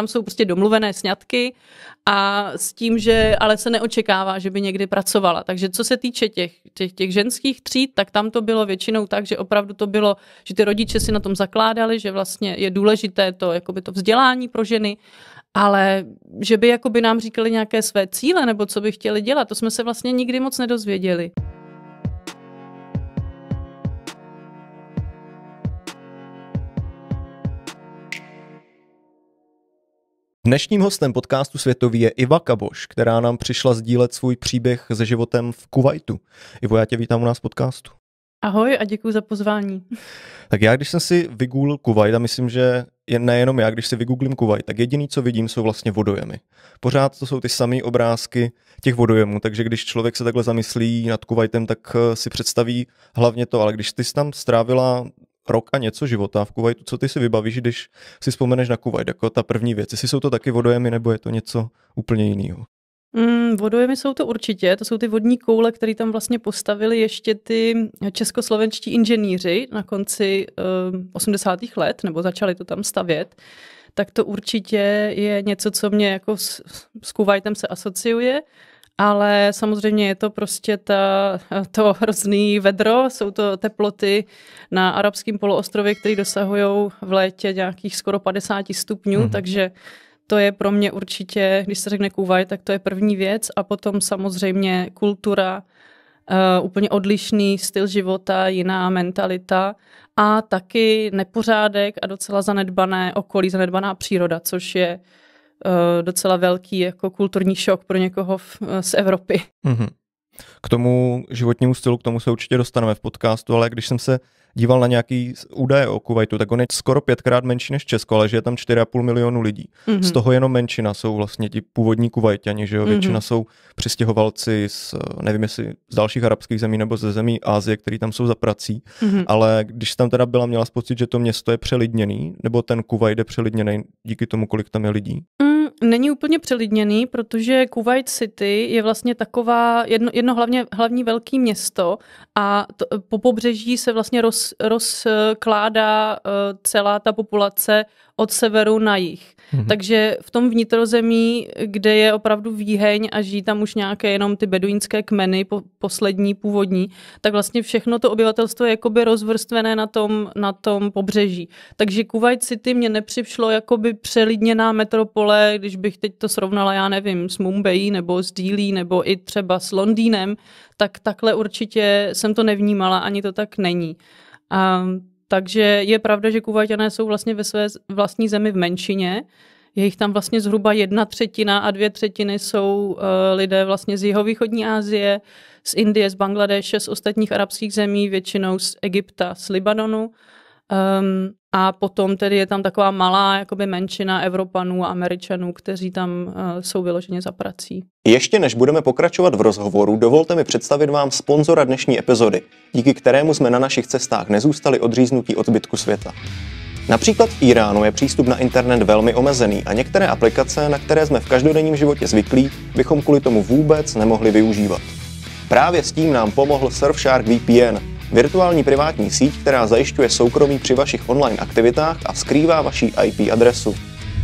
Tam jsou prostě domluvené sňatky a s tím, že ale se neočekává, že by někdy pracovala. Takže co se týče těch, těch, těch ženských tříd, tak tam to bylo většinou tak, že opravdu to bylo, že ty rodiče si na tom zakládali, že vlastně je důležité to, jakoby to vzdělání pro ženy, ale že by jakoby nám říkali nějaké své cíle nebo co by chtěli dělat, to jsme se vlastně nikdy moc nedozvěděli. Dnešním hostem podcastu Světový je Iva Kaboš, která nám přišla sdílet svůj příběh se životem v Kuwaitu. Ivo, já tě vítám u nás v podcastu. Ahoj a děkuji za pozvání. Tak já, když jsem si vygooglil Kuwait a myslím, že je nejenom já, když si vygooglím Kuwait, tak jediný, co vidím, jsou vlastně vodojemy. Pořád to jsou ty samé obrázky těch vodojemů, takže když člověk se takhle zamyslí nad Kuwaitem, tak eh, si představí hlavně to, ale když ty jsi tam strávila rok a něco života v Kuwaitu, co ty si vybavíš, když si vzpomeneš na Kuwait, jako ta první věc, jestli jsou to taky vodojemy nebo je to něco úplně jiného? Mm, vodojemy jsou to určitě, to jsou ty vodní koule, které tam vlastně postavili ještě ty československí inženýři na konci uh, eh, 80. let, nebo začali to tam stavět tak to určitě je něco, co mě jako s, s Kuwaitem se asociuje ale samozřejmě je to prostě ta, to hrozný vedro, jsou to teploty na arabském poloostrově, které dosahují v létě nějakých skoro 50 stupňů, mm-hmm. takže to je pro mě určitě, když se řekne Kuwait, tak to je první věc a potom samozřejmě kultura, Uh, úplně odlišný styl života, jiná mentalita a taky nepořádek a docela zanedbané okolí, zanedbaná příroda, což je Eh, docela velký jako kulturní šok pro někoho v, eh, z Evropy. Mm-hmm. K tomu životnímu stylu, k tomu se určitě dostaneme v podcastu, ale když jsem se díval na nějaký údaje o Kuwaitu, tak on je skoro pětkrát menší než Česko, ale že je tam 4,5 milionu lidí. Mm-hmm. Z toho jenom menšina jsou vlastně ti původní Kuwaitiani, že jo? Mhm. Většina mm-hmm. jsou přistěhovalci z, eh, nevím jestli z dalších arabských zemí nebo ze zemí Asie, který tam jsou za prací, mm-hmm. ale když tam teda byla, měla pocit, že to město je přelidněný, nebo ten Kuwait je přelidněný díky tomu, kolik tam je lidí. Mm není úplně přelidněný, protože Kuwait City je vlastně taková jedno, jedno hlavně, hlavní velké město a to, po pobřeží se vlastně roz, rozkládá eh, celá ta populace od severu na jih. Mm-hmm. Takže v tom vnitrozemí, kde je opravdu výheň a žijí tam už nějaké jenom ty beduínské kmeny, po, poslední, původní, tak vlastně všechno to obyvatelstvo je jakoby rozvrstvené na tom, na tom pobřeží. Takže Kuwait City mě nepřišlo jakoby přelidněná metropole, když bych teď to srovnala, já nevím, s Mumbai nebo s Dílí nebo i třeba s Londýnem, tak takhle určitě jsem to nevnímala, ani to tak není. A takže je pravda, že Kuvajťané jsou vlastně ve své vlastní zemi v menšině. Je jich tam vlastně zhruba jedna třetina a dvě třetiny jsou uh, lidé vlastně z jihovýchodní Asie, z Indie, z Bangladeše, z ostatních arabských zemí, většinou z Egypta, z Libanonu. Um, a potom tedy je tam taková malá jakoby menšina Evropanů a Američanů, kteří tam uh, jsou vyloženě za prací. Ještě než budeme pokračovat v rozhovoru, dovolte mi představit vám sponzora dnešní epizody, díky kterému jsme na našich cestách nezůstali odříznutí od zbytku světa. Například v Iránu je přístup na internet velmi omezený a některé aplikace, na které jsme v každodenním životě zvyklí, bychom kvůli tomu vůbec nemohli využívat. Právě s tím nám pomohl Surfshark VPN – Virtuální privátní síť, která zajišťuje soukromí při vašich online aktivitách a skrývá vaši IP adresu.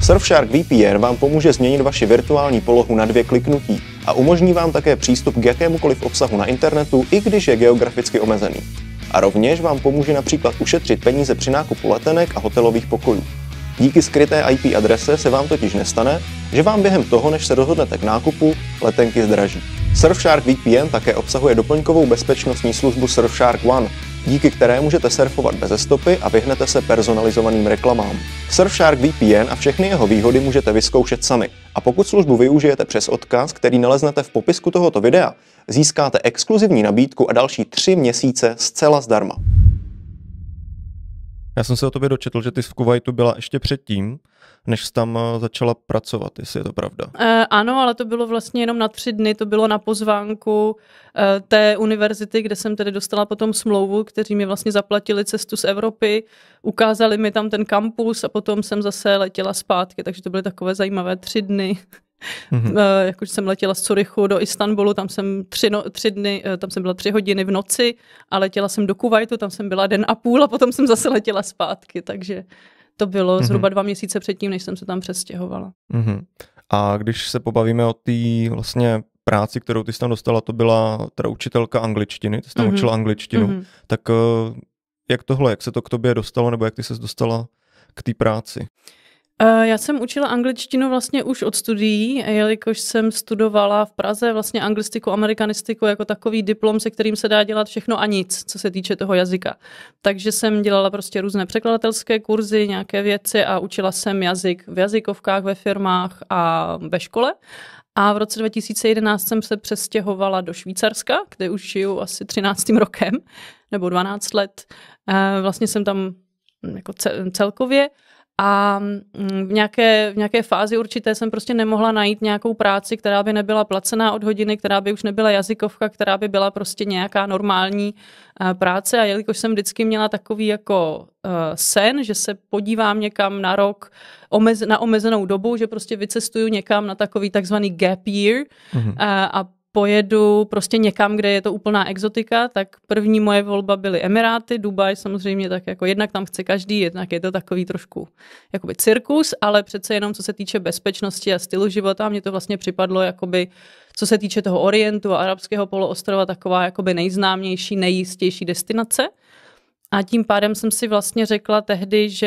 Surfshark VPN vám pomůže změnit vaši virtuální polohu na dvě kliknutí a umožní vám také přístup k jakémukoliv obsahu na internetu, i když je geograficky omezený. A rovněž vám pomůže například ušetřit peníze při nákupu letenek a hotelových pokojů. Díky skryté IP adrese se vám totiž nestane, že vám během toho, než se rozhodnete k nákupu, letenky zdraží. Surfshark VPN také obsahuje doplňkovou bezpečnostní službu Surfshark One, díky které můžete surfovat bez stopy a vyhnete se personalizovaným reklamám. Surfshark VPN a všechny jeho výhody můžete vyzkoušet sami. A pokud službu využijete přes odkaz, který naleznete v popisku tohoto videa, získáte exkluzivní nabídku a další tři měsíce zcela zdarma. Já jsem se o tobě dočetl, že ty v Kuwaitu byla ještě předtím, než jsi tam eh, začala pracovat, jestli je to pravda. E, ano, ale to bylo vlastně jenom na tři dny, to bylo na pozvánku e, té univerzity, kde jsem tedy dostala potom smlouvu, kteří mi vlastně zaplatili cestu z Evropy, ukázali mi tam ten kampus a potom jsem zase letěla zpátky, takže to byly takové zajímavé tři dny. Mm-hmm. Eh, Jakože jsem letěla z Curychu do Istanbulu, tam jsem tři, no, tři dny, eh, tam jsem byla tři hodiny v noci a letěla jsem do Kuwaitu, tam jsem byla den a půl a potom jsem zase letěla zpátky, takže to bylo mm-hmm. zhruba dva měsíce předtím, než jsem se tam přestěhovala. Mm-hmm. A když se pobavíme o té vlastně práci, kterou ty jsi tam dostala, to byla teda učitelka angličtiny, ty jsi tam mm-hmm. učila angličtinu, mm-hmm. tak eh, jak tohle, jak se to k tobě dostalo, nebo jak ty se dostala k té práci? Eh, já jsem učila angličtinu vlastně už od studií, jelikož jsem studovala v Praze vlastně anglistiku, amerikanistiku jako takový diplom, se kterým se dá dělat všechno a nic, co se týče toho jazyka. Takže jsem dělala prostě různé překladatelské kurzy, nějaké věci a učila jsem jazyk v jazykovkách, ve firmách a ve škole. A v roce 2011 jsem se přestěhovala do Švýcarska, kde už žiju asi 13. rokem nebo 12 let. Eh, vlastně jsem tam hm, jako celkově a mm, v nějaké, v nějaké fázi určité jsem prostě nemohla najít nějakou práci, která by nebyla placená od hodiny, která by už nebyla jazykovka, která by byla prostě nějaká normální eh, práce a jelikož jsem vždycky měla takový jako eh, sen, že se podívám někam na rok omez, na omezenou dobu, že prostě vycestuju někam na takový takzvaný gap year mm-hmm. a pojedu prostě někam, kde je to úplná exotika, tak první moje volba byly Emiráty, Dubaj samozřejmě tak jako jednak tam chce každý, jednak je to takový trošku jakoby cirkus, ale přece jenom co se týče bezpečnosti a stylu života, mě to vlastně připadlo jakoby co se týče toho Orientu a arabského poloostrova taková jakoby nejznámější, nejistější destinace. A tím pádem jsem si vlastně řekla tehdy, že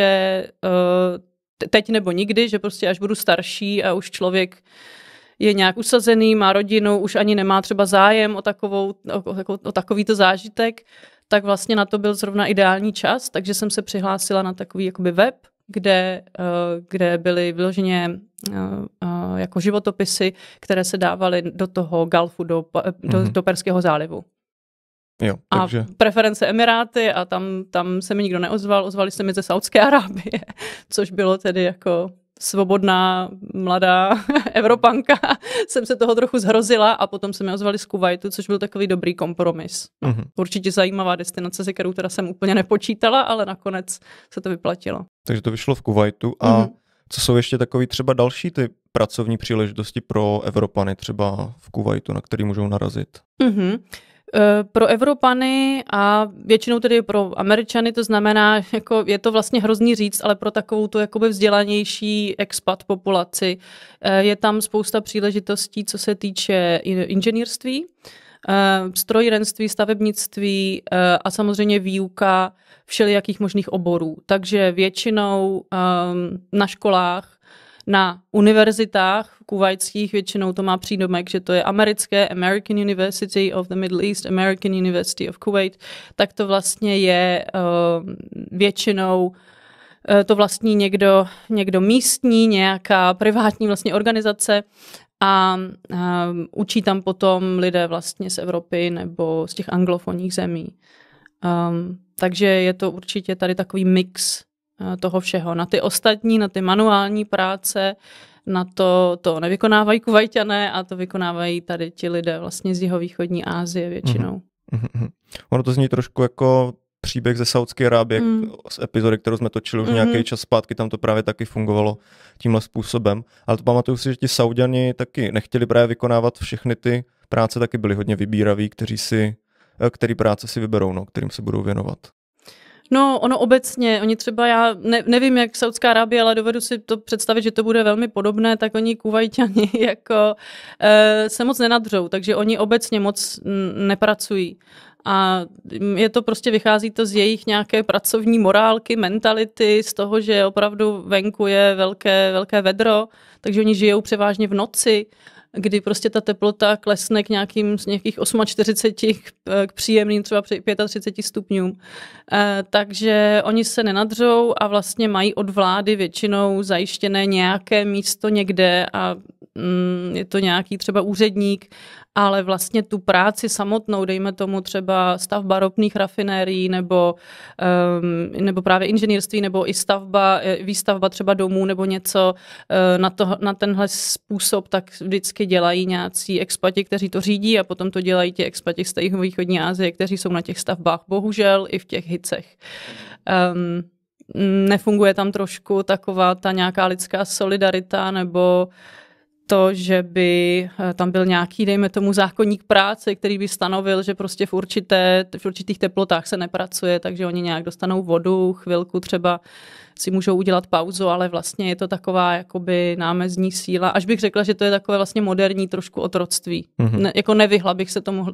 eh, teď nebo nikdy, že prostě až budu starší a už člověk je nějak usazený, má rodinu, už ani nemá třeba zájem o, takovou, o, jako, o, takovýto zážitek, tak vlastně na to byl zrovna ideální čas, takže jsem se přihlásila na takový jakoby web, kde, eh, kde byly vyloženě eh, eh, jako životopisy, které se dávaly do toho Galfu, do, do, mm-hmm. do Perského zálivu. Jo, takže... A preference Emiráty a tam, tam se mi nikdo neozval, ozvali se mi ze Saudské Arábie, což bylo tedy jako svobodná mladá Evropanka jsem se toho trochu zhrozila a potom se mi ozvali z Kuwaitu, což byl takový dobrý kompromis. Mm-hmm. Určitě zajímavá destinace, se kterou teda jsem úplně nepočítala, ale nakonec se to vyplatilo. Takže to vyšlo v Kuwaitu a mm-hmm. co jsou ještě takový třeba další ty pracovní příležitosti pro Evropany třeba v Kuwaitu, na který můžou narazit? Mm-hmm. Eh, pro Evropany a většinou tedy pro Američany to znamená, jako je to vlastně hrozný říct, ale pro takovou tu jakoby vzdělanější expat populaci eh, je tam spousta příležitostí, co se týče inženýrství, eh, strojírenství, stavebnictví a samozřejmě výuka všelijakých možných oborů. Takže většinou ehm, na školách na univerzitách kuvajských většinou to má přídomek, že to je americké American University of the Middle East, American University of Kuwait, tak to vlastně je uh, většinou eh, to vlastní někdo, někdo místní, nějaká privátní vlastně organizace a a ehm, učí tam potom lidé vlastně z Evropy nebo z těch anglofonních zemí. Um, takže je to určitě tady takový mix Eh, toho všeho, na ty ostatní, na ty manuální práce, na to, to nevykonávají Kuvajťané a to vykonávají tady ti lidé vlastně z východní Asie většinou. Mm-hmm. Ono to zní trošku jako příběh ze Saudské Arábie mm. z epizody, kterou jsme točili už mm. Mm-hmm. nějaký čas zpátky, tam to právě taky fungovalo tímhle způsobem. Ale to pamatuju si, že ti Saudiani taky nechtěli právě vykonávat všechny ty práce, taky byli hodně vybíraví, kteří si, eh, který práce si vyberou, no, kterým se budou věnovat. No, ono obecně, oni třeba, já ne, nevím, jak Saudská Arábie, ale dovedu si to představit, že to bude velmi podobné, tak oni kuvajťani jako e, se moc nenadřou, takže oni obecně moc nepracují. A je to prostě, vychází to z jejich nějaké pracovní morálky, mentality, z toho, že opravdu venku je velké, velké vedro, takže oni žijou převážně v noci kdy prostě ta teplota klesne k nějakým z nějakých 48 eh, k příjemným třeba 35 stupňům. Eh, takže oni se nenadřou a vlastně mají od vlády většinou zajištěné nějaké místo někde a mm, je to nějaký třeba úředník, ale vlastně tu práci samotnou, dejme tomu třeba stavba ropných rafinérií nebo, um, nebo právě inženýrství nebo i stavba, e, výstavba třeba domů nebo něco uh, na, to, na tenhle způsob, tak vždycky dělají nějací expati, kteří to řídí a potom to dělají ti expati z té východní Asie, kteří jsou na těch stavbách, bohužel i v těch hicech. Um, nefunguje tam trošku taková ta nějaká lidská solidarita nebo uh, to, že by eh, tam byl nějaký, dejme tomu, zákonník práce, který by stanovil, že prostě v, určité, v určitých teplotách se nepracuje, takže oni nějak dostanou vodu, chvilku třeba si můžou udělat pauzu, ale vlastně je to taková jakoby námezní síla. Až bych řekla, že to je takové vlastně moderní trošku otroctví. Mm-hmm. Ne, jako nevyhla bych se tomu,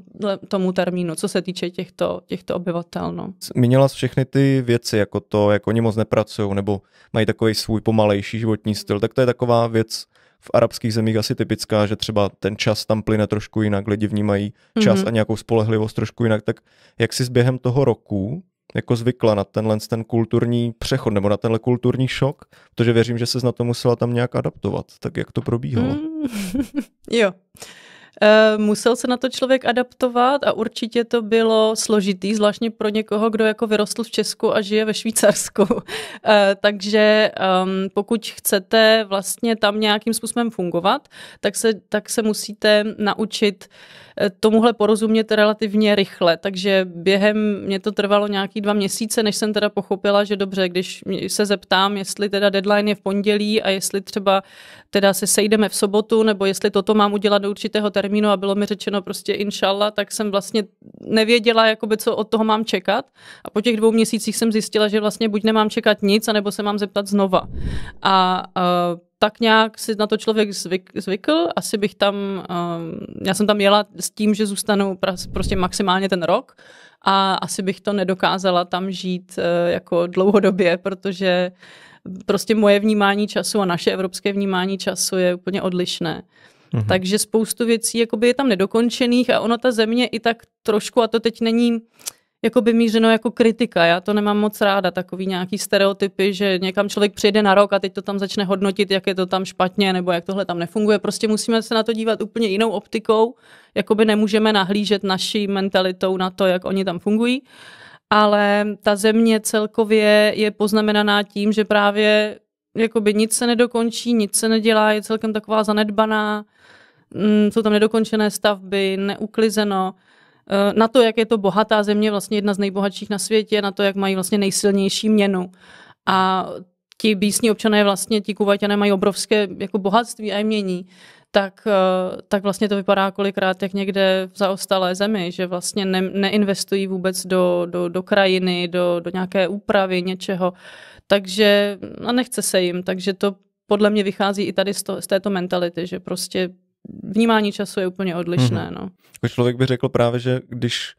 tomu termínu, co se týče těchto, těchto obyvatel. No. Měla všechny ty věci, jako to, jak oni moc nepracují, nebo mají takový svůj pomalejší životní styl, tak to je taková věc, v arabských zemích asi typická, že třeba ten čas tam plyne trošku jinak, lidi vnímají čas mm-hmm. a nějakou spolehlivost trošku jinak, tak jak jsi během toho roku jako zvykla na tenhle ten kulturní přechod nebo na tenhle kulturní šok, protože věřím, že se na to musela tam nějak adaptovat. Tak jak to probíhalo? Mm, jo. Eh, musel se na to člověk adaptovat a určitě to bylo složitý, zvláštně pro někoho, kdo jako vyrostl v Česku a žije ve Švýcarsku. Eh, takže ehm, pokud chcete vlastně tam nějakým způsobem fungovat, tak se, tak se musíte naučit eh, tomuhle porozumět relativně rychle. Takže během mě to trvalo nějaký dva měsíce, než jsem teda pochopila, že dobře, když se zeptám, jestli teda deadline je v pondělí a jestli třeba teda se sejdeme v sobotu, nebo jestli toto mám udělat do určitého termínu, termínu a bylo mi řečeno prostě inshallah, tak jsem vlastně nevěděla, jakoby, co od toho mám čekat. A po těch dvou měsících jsem zjistila, že vlastně buď nemám čekat nic, anebo se mám zeptat znova. A uh, tak nějak si na to člověk zvyk, zvykl. Asi bych tam, um, já jsem tam jela s tím, že zůstanu pra, prostě maximálně ten rok a asi bych to nedokázala tam žít uh, jako dlouhodobě, protože prostě moje vnímání času a naše evropské vnímání času je úplně odlišné. Mm-hmm. Takže spoustu věcí jakoby je tam nedokončených a ono ta země i tak trošku, a to teď není jakoby mířeno jako kritika. Já to nemám moc ráda, takový nějaký stereotypy, že někam člověk přijede na rok a teď to tam začne hodnotit, jak je to tam špatně nebo jak tohle tam nefunguje. Prostě musíme se na to dívat úplně jinou optikou, jakoby nemůžeme nahlížet naší mentalitou na to, jak oni tam fungují. Ale ta země celkově je poznamenaná tím, že právě jakoby nic se nedokončí, nic se nedělá, je celkem taková zanedbaná, mm, jsou tam nedokončené stavby, neuklizeno. Eh, na to, jak je to bohatá země, vlastně jedna z nejbohatších na světě, na to, jak mají vlastně nejsilnější měnu. A ti bísní občané vlastně, ti kuvaťané mají obrovské jako bohatství a mění, tak, eh, tak vlastně to vypadá kolikrát jak někde v zaostalé zemi, že vlastně ne, neinvestují vůbec do, do, do krajiny, do, do nějaké úpravy něčeho takže a no, nechce se jim, takže to podle mě vychází i tady z, to, z této mentality, že prostě vnímání času je úplně odlišné. Hmm. No. Jako člověk by řekl právě, že když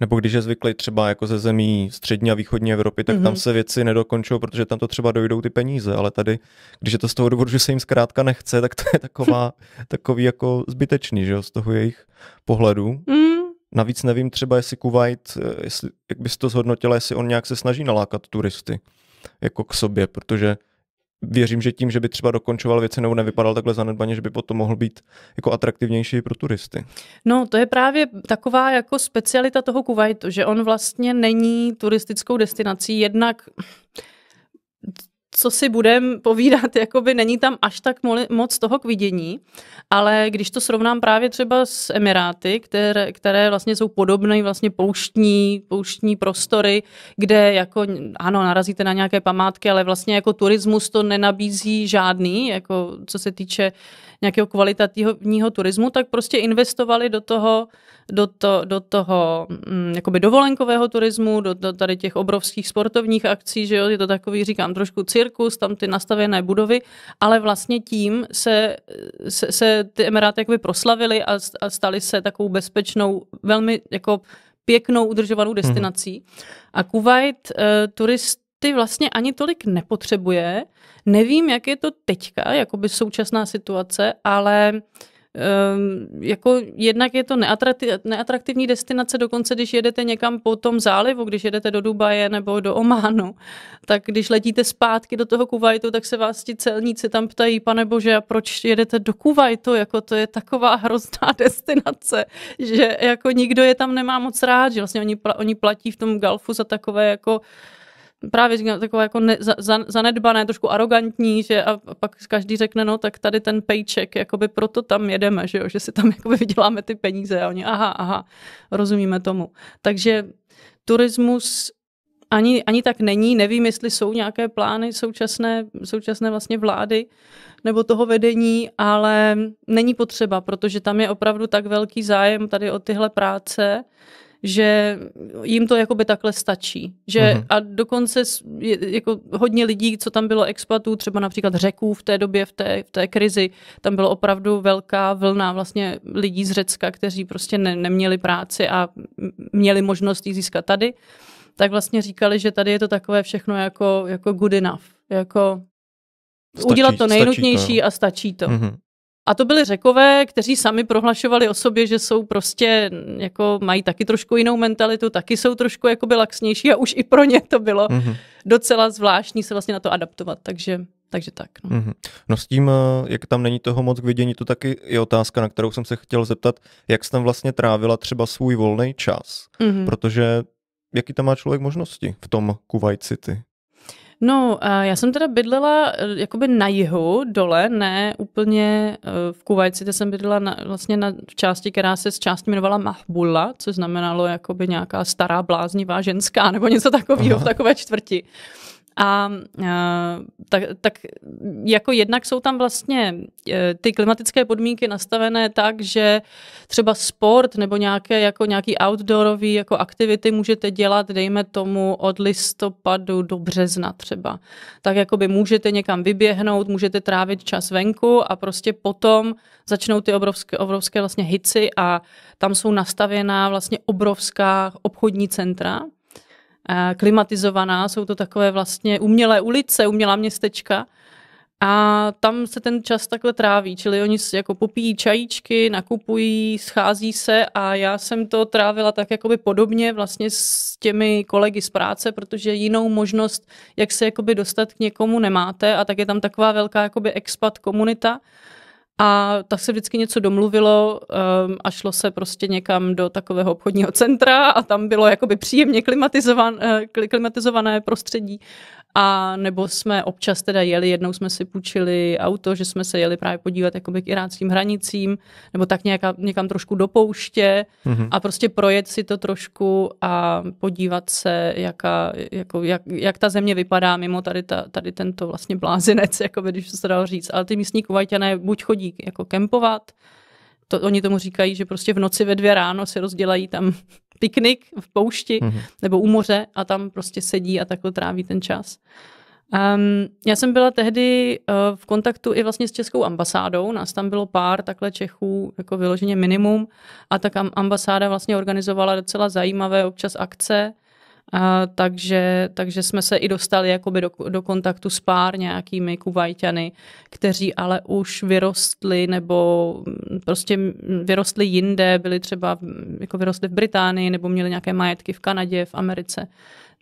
nebo když je zvyklý třeba jako ze zemí střední a východní Evropy, tak mm-hmm. tam mhm. se věci nedokončou, protože tam to třeba dojdou ty peníze, ale tady, když je to z toho důvodu, že se jim zkrátka nechce, tak to je taková, takový jako zbytečný, že jo, z toho jejich pohledu. Mm. Navíc nevím třeba, jestli Kuwait, eh, jestli, jak bys to zhodnotila, jestli on nějak se snaží nalákat turisty jako k sobě, protože věřím, že tím, že by třeba dokončoval věci nebo nevypadal takhle zanedbaně, že by potom mohl být jako atraktivnější pro turisty. No, to je právě taková jako specialita toho Kuwaitu, že on vlastně není turistickou destinací, jednak co si budem povídat, jakoby není tam až tak moc toho k vidění, ale když to srovnám právě třeba s Emiráty, které, které vlastně jsou podobné vlastně pouštní, pouštní prostory, kde jako, ano, narazíte na nějaké památky, ale vlastně jako turismus to nenabízí žádný, jako co se týče uh, nějakého kvalitativního turismu, tak prostě investovali do toho, do, to, do toho um, jakoby dovolenkového turismu, do, do tady těch obrovských sportovních akcí, že jo, je to takový, říkám, trošku cirkus, tam ty nastavené budovy, ale vlastně tím se, se, se ty Emiráty jakoby proslavili a, a stali se takovou bezpečnou, velmi jako pěknou udržovanou mhm. destinací. Hmm. A Kuwait uh, turist ty vlastně ani tolik nepotřebuje. Nevím, jak je to teďka, jakoby současná situace, ale um, jako jednak je to neatraktivní destinace, dokonce když jedete někam po tom zálivu, když jedete do Dubaje nebo do Ománu, tak když letíte zpátky do toho Kuwaitu, tak se vás ti celníci tam ptají, pane bože, a proč jedete do Kuwaitu, jako to je taková hrozná destinace, že jako nikdo je tam nemá moc rád, že vlastně oni, pla- oni platí v tom Galfu za takové jako právě říkám, takové jako ne, za, za, zanedbané, trošku arrogantní, že a, a pak každý řekne, no tak tady ten paycheck, jakoby proto tam jedeme, že jo, že si tam jakoby vyděláme ty peníze a oni, aha, aha, rozumíme tomu. Takže turismus ani, ani tak není. Nevím, jestli jsou nějaké plány současné, současné vlastně vlády nebo toho vedení, ale není potřeba, protože tam je opravdu tak velký zájem tady o tyhle práce, že jim to jakoby takhle stačí. Že mm-hmm. a dokonce jako hodně lidí, co tam bylo expatů, třeba například řeků v té době, v té, v té krizi, tam byla opravdu velká vlna vlastně lidí z Řecka, kteří prostě ne, neměli práci a měli možnost ji získat tady, tak vlastně říkali, že tady je to takové všechno jako, jako good enough. Jako stačí, udělat to nejnutnější to, no. a stačí to. Mm-hmm. A to byli řekové, kteří sami prohlašovali o sobě, že jsou prostě, jako mají taky trošku jinou mentalitu, taky jsou trošku jakoby laxnější a už i pro ně to bylo mm-hmm. docela zvláštní se vlastně na to adaptovat, takže takže tak. No. Mm-hmm. no s tím, eh, jak tam není toho moc k vidění, to taky je otázka, na kterou jsem se chtěl zeptat, jak jsi tam vlastně trávila třeba svůj volný čas, mm-hmm. protože jaký tam má člověk možnosti v tom Kuwait City? No, já jsem teda bydlela eh, jakoby na jihu, dole, ne úplně eh, v Kuwajci, kde jsem bydlela na, vlastně na, v části, která se z části jmenovala Mahbula, což znamenalo jakoby nějaká stará bláznivá ženská nebo něco takového v takové čtvrti. A eh, tak, tak jako jednak jsou tam vlastně eh, ty klimatické podmínky nastavené tak, že třeba sport nebo nějaké jako nějaký outdoorový jako aktivity můžete dělat, dejme tomu od listopadu do března třeba. Tak jako by můžete někam vyběhnout, můžete trávit čas venku a prostě potom začnou ty obrovské, obrovské vlastně hici a tam jsou nastavená vlastně obrovská obchodní centra, klimatizovaná, jsou to takové vlastně umělé ulice, umělá městečka a tam se ten čas takhle tráví, čili oni jako popíjí čajíčky, nakupují, schází se a já jsem to trávila tak jakoby podobně vlastně s těmi kolegy z práce, protože jinou možnost, jak se jakoby dostat k někomu nemáte a tak je tam taková velká jakoby expat komunita, a tak se vždycky něco domluvilo um, a šlo se prostě někam do takového obchodního centra a tam bylo jakoby příjemně klimatizovan, eh, klimatizované prostředí a nebo jsme občas teda jeli, jednou jsme si půjčili auto, že jsme se jeli právě podívat jakoby k iráckým hranicím, nebo tak nějaká, někam trošku do pouště mm-hmm. a prostě projet si to trošku a podívat se, jaká, jako, jak, jak, ta země vypadá mimo tady, ta, tady tento vlastně blázinec, jakoby, když se dalo říct. Ale ty místní kuvajťané buď chodí jako kempovat, to, oni tomu říkají, že prostě v noci ve dvě ráno si rozdělají tam piknik v poušti mm-hmm. nebo u moře a tam prostě sedí a takhle tráví ten čas. Um, já jsem byla tehdy uh, v kontaktu i vlastně s českou ambasádou, nás tam bylo pár takhle Čechů, jako vyloženě minimum, a tak ambasáda vlastně organizovala docela zajímavé občas akce, a, takže, takže jsme se i dostali jakoby do, do kontaktu s pár nějakými kuvajťany, kteří ale už vyrostli nebo prostě vyrostli jinde, byli třeba jako vyrostli v Británii nebo měli nějaké majetky v Kanadě, v Americe.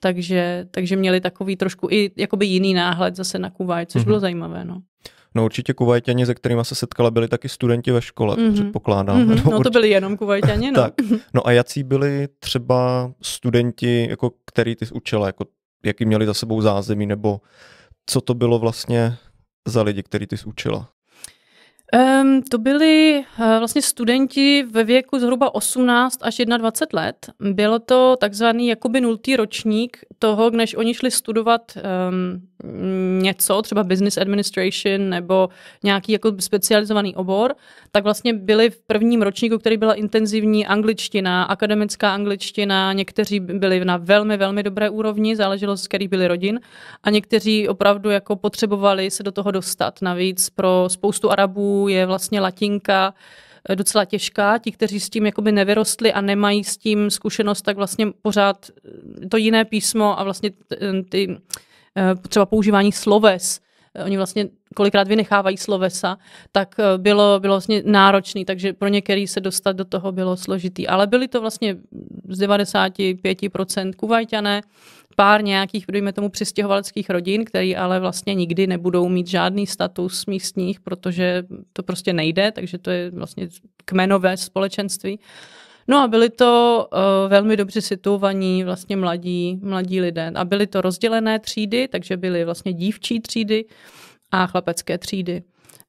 Takže, takže měli takový trošku i jakoby jiný náhled zase na Kuwait, což mm-hmm. bylo zajímavé. No. No určitě kuvajtěni, se kterými se setkala, byli taky studenti ve škole, mm-hmm. předpokládám. Mm-hmm. No, no určitě... to byli jenom kuvajtěni, no. tak. No a jací byli třeba studenti, jako který ty učila, jako jaký měli za sebou zázemí, nebo co to bylo vlastně za lidi, který ty jsi učila? Um, to byli uh, vlastně studenti ve věku zhruba 18 až 21 let. Bylo to takzvaný jakoby nultý ročník toho, než oni šli studovat um, něco, třeba business administration nebo nějaký jako specializovaný obor, tak vlastně byli v prvním ročníku, který byla intenzivní angličtina, akademická angličtina, někteří byli na velmi, velmi dobré úrovni, záleželo z kterých byli rodin a někteří opravdu jako potřebovali se do toho dostat. Navíc pro spoustu Arabů je vlastně latinka eh, docela těžká. Ti, kteří s tím jakoby nevyrostli a nemají s tím zkušenost, tak vlastně pořád eh, to jiné písmo a vlastně eh, ty, třeba používání sloves Eh, oni vlastně kolikrát vynechávají slovesa, tak eh, bylo, bylo vlastně náročný, takže pro některý se dostat do toho bylo složitý. Ale byli to vlastně z 95% kuvajťané, pár nějakých, dejme tomu, přistěhovaleckých rodin, který ale vlastně nikdy nebudou mít žádný status místních, protože to prostě nejde, takže to je vlastně kmenové společenství. Uh, No a byli to uh, velmi dobře situovaní vlastně mladí, mladí lidé. A byly to rozdělené třídy, takže byly vlastně dívčí třídy a chlapecké třídy.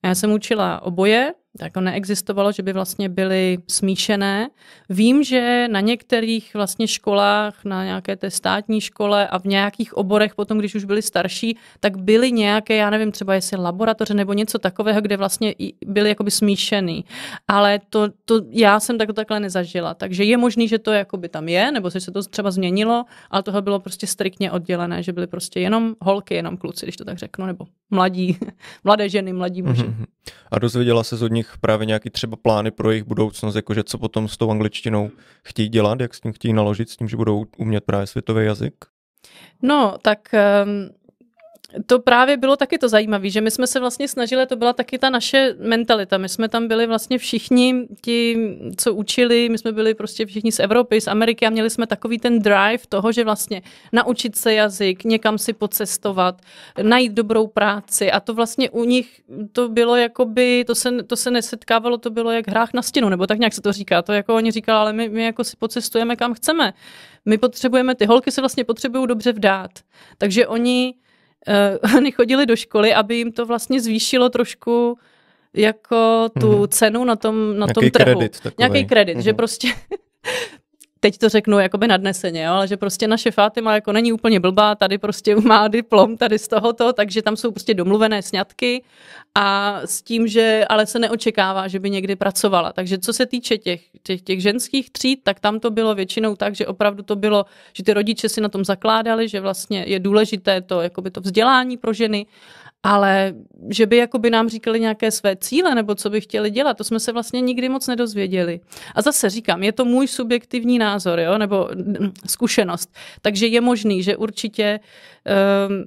A já jsem učila oboje, jako neexistovalo, že by vlastně byly smíšené. Vím, že na některých vlastně školách, na nějaké té státní škole a v nějakých oborech potom, když už byli starší, tak byly nějaké, já nevím, třeba jestli laboratoře nebo něco takového, kde vlastně byly jakoby smíšený. Ale to, to já jsem tak, takhle nezažila. Takže je možný, že to jakoby tam je, nebo že se to třeba změnilo, ale tohle bylo prostě striktně oddělené, že byly prostě jenom holky, jenom kluci, když to tak řeknu, nebo mladí, mladé ženy, mladí muži. Mm-hmm a dozvěděla se od nich právě nějaký třeba plány pro jejich budoucnost, jakože co potom s tou angličtinou chtějí dělat, jak s tím chtějí naložit, s tím, že budou umět právě světový jazyk? No, tak um, to právě bylo taky to zajímavé, že my jsme se vlastně snažili, to byla taky ta naše mentalita. My jsme tam byli vlastně všichni ti, co učili, my jsme byli prostě všichni z Evropy, z Ameriky a měli jsme takový ten drive toho, že vlastně naučit se jazyk, někam si pocestovat, najít dobrou práci a to vlastně u nich to bylo jakoby, to se, to se nesetkávalo, to bylo jak hrách na stěnu, nebo tak nějak se to říká. To jako oni říkali, ale my, my jako si pocestujeme kam chceme. My potřebujeme, ty holky se vlastně potřebují dobře vdát. Takže oni Eh, chodili do školy, aby jim to vlastně zvýšilo trošku jako tu mm-hmm. cenu na tom, na Nějaký tom trhu. Kredit Nějaký kredit, mm-hmm. že mhm. prostě teď to řeknu jakoby nadneseně, jo, ale že prostě naše Fátima jako není úplně blbá, tady prostě má diplom tady z tohoto, takže tam jsou prostě domluvené sňatky a s tím, že ale se neočekává, že by někdy pracovala. Takže co se týče těch, těch, těch ženských tříd, tak tam to bylo většinou tak, že opravdu to bylo, že ty rodiče si na tom zakládali, že vlastně je důležité to, jakoby to vzdělání pro ženy ale že by jakoby nám říkali nějaké své cíle nebo co by chtěli dělat, to jsme se vlastně nikdy moc nedozvěděli. A zase říkám, je to můj subjektivní názor, jo, nebo zkušenost. Takže je možný, že určitě um,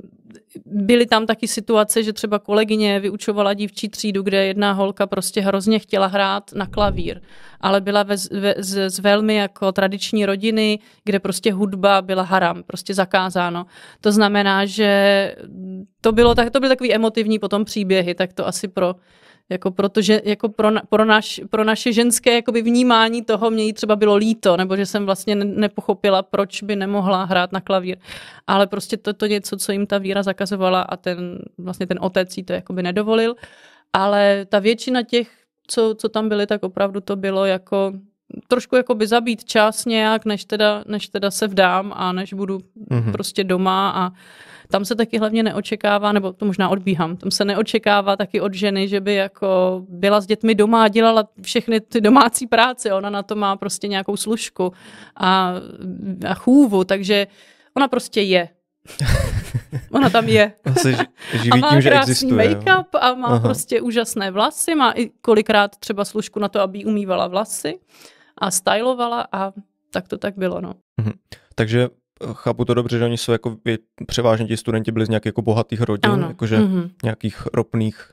byly tam taky situace, že třeba kolegyně vyučovala dívčí třídu, kde jedna holka prostě hrozně chtěla hrát na klavír, ale byla ve, ve, z, z velmi jako tradiční rodiny, kde prostě hudba byla haram, prostě zakázáno. To znamená, že to, bylo tak, to byly takový emotivní potom příběhy, tak to asi pro jako protože jako pro, na, pro, naš, pro naše ženské jakoby vnímání toho mě jí třeba bylo líto, nebo že jsem vlastně nepochopila, proč by nemohla hrát na klavír. Ale prostě to, to něco, co jim ta víra zakazovala a ten, vlastně ten otec jí to jakoby nedovolil. Ale ta většina těch, co, co tam byly, tak opravdu to bylo jako trošku jakoby zabít čas nějak, než teda, než teda se vdám a než budu mm-hmm. prostě doma a tam se taky hlavně neočekává, nebo to možná odbíhám, tam se neočekává taky od ženy, že by jako byla s dětmi doma a dělala všechny ty domácí práce, ona na to má prostě nějakou služku a, a chůvu, takže ona prostě je. Ona tam je. živí a má tím, krásný make-up a má Aha. prostě úžasné vlasy, má i kolikrát třeba služku na to, aby umývala vlasy a stylovala a tak to tak bylo. No. Mhm. Takže eh, chápu to dobře, že oni jsou jako převážně ti studenti byli z nějakých jako bohatých rodin, ano. jakože mm-hmm. nějakých ropných,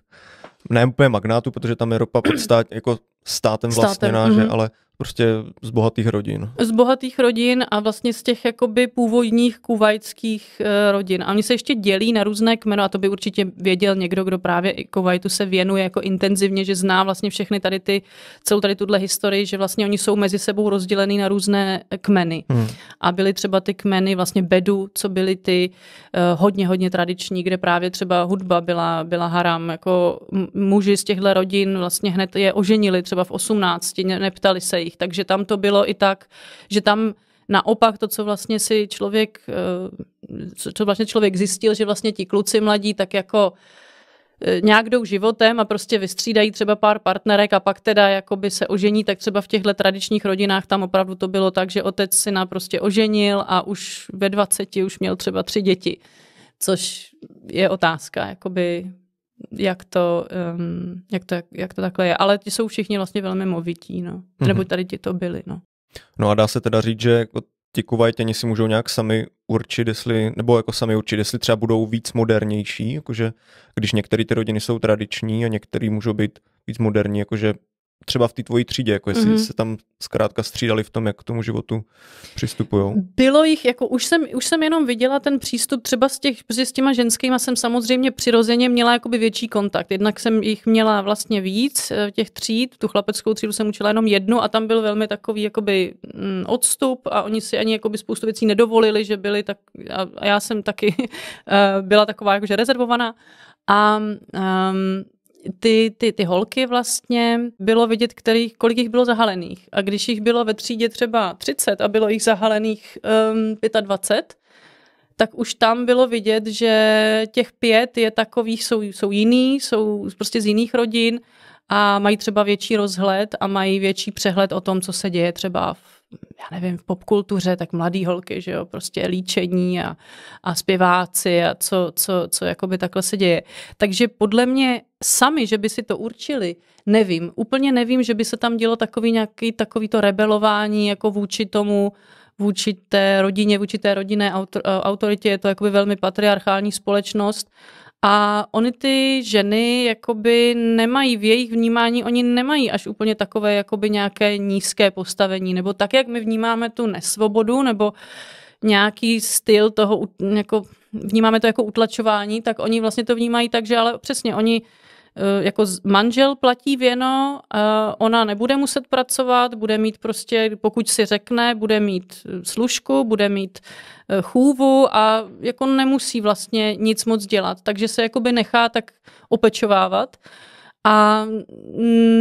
ne úplně magnátů, protože tam je ropa pod stát, jako státem, státem vlastněná, mm-hmm. že, mhm. ale prostě z bohatých rodin. Z bohatých rodin a vlastně z těch jakoby původních kuvajských eh, rodin. A oni se ještě dělí na různé kmeno a to by určitě věděl někdo, kdo právě i Kuwaitu se věnuje jako intenzivně, že zná vlastně všechny tady ty, celou tady tuhle historii, že vlastně oni jsou mezi sebou rozdělený na různé eh, kmeny. Hmm. A byly třeba ty kmeny vlastně bedu, co byly ty eh, hodně, hodně tradiční, kde právě třeba hudba byla, byla haram, jako muži z těchto rodin vlastně hned je oženili třeba v 18, ne, neptali se jich médiích, takže tam to bylo i tak, že tam naopak to, co vlastně si člověk, eh, co vlastně člověk zjistil, že vlastně ti kluci mladí tak jako eh, nějak jdou životem a prostě vystřídají třeba pár partnerek a pak teda jakoby se ožení, tak třeba v těchto tradičních rodinách tam opravdu to bylo tak, že otec syna prostě oženil a už ve 20 už měl třeba tři děti, což je otázka, jakoby jak to, um, jak, to, jak to takhle je. Ale ti jsou všichni vlastně velmi movití, no. Mm-hmm. Nebo mhm. tady ti to byli, no. No a dá se teda říct, že jako ti kuvajtěni si můžou nějak sami určit, jestli, nebo jako sami určit, jestli třeba budou víc modernější, jakože když některé ty rodiny jsou tradiční a některé můžou být víc moderní, jakože třeba v té tvojí třídě, jako jestli mm-hmm. se tam zkrátka střídali v tom, jak k tomu životu přistupují? Bylo jich, jako už jsem, už jsem jenom viděla ten přístup třeba s, těch, s těma ženskýma jsem samozřejmě přirozeně měla jakoby větší kontakt. Jednak jsem jich měla vlastně víc, eh, těch tříd, tu chlapeckou třídu jsem učila jenom jednu a tam byl velmi takový jakoby mm, odstup a oni si ani jakoby spoustu věcí nedovolili, že byli tak, a, a já jsem taky eh, byla taková jakože rezervovaná a um, ty, ty, ty holky vlastně bylo vidět, kterých, kolik jich bylo zahalených. A když jich bylo ve třídě třeba 30 a bylo jich zahalených um, ehm, 25, tak už tam bylo vidět, že těch pět je takových, jsou, jsou jiný, jsou prostě z jiných rodin a mají třeba větší rozhled a mají větší přehled o tom, co se děje třeba v já nevím, v popkultuře, tak mladý holky, že jo, prostě líčení a, a zpěváci a co, co, co jakoby takhle se děje. Takže podle mě sami, že by si to určili, nevím. Úplně nevím, že by se tam dělo takový nějaký takový to rebelování jako vůči tomu, vůči té rodině, vůči té rodinné eh, autoritě. Je to jakoby velmi patriarchální společnost a oni ty ženy jakoby nemají, v jejich vnímání oni nemají až úplně takové jakoby nějaké nízké postavení, nebo tak, jak my vnímáme tu nesvobodu, nebo nějaký styl toho, jako vnímáme to jako utlačování, tak oni vlastně to vnímají tak, že ale přesně oni Eh, jako manžel platí věno, eh, ona nebude muset pracovat, bude mít prostě, pokud si řekne, bude mít eh, služku, bude mít chůvu a jako nemusí vlastně nic moc dělat, takže se jakoby nechá tak opečovávat. A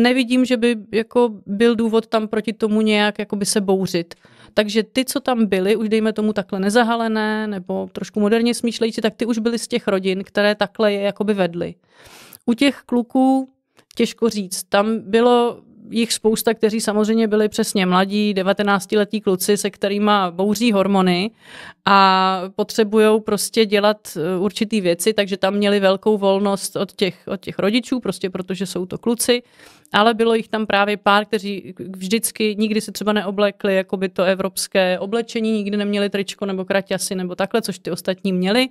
nevidím, že by jako byl důvod tam proti tomu nějak jakoby se bouřit. Takže ty, co tam byli, už dejme tomu takhle nezahalené nebo trošku moderně smýšlející, tak ty už byli z těch rodin, které takhle je jakoby vedly. U těch kluků těžko říct. Tam bylo jich spousta, kteří samozřejmě byli přesně mladí, 19-letí kluci, se kterými bouří hormony a potřebují prostě dělat eh, určitý věci, takže tam měli velkou volnost od těch, od těch rodičů, prostě protože jsou to kluci, ale bylo jich tam právě pár, kteří vždycky nikdy si třeba neoblekli jako by to evropské oblečení, nikdy neměli tričko nebo kraťasy nebo takhle, což ty ostatní měli.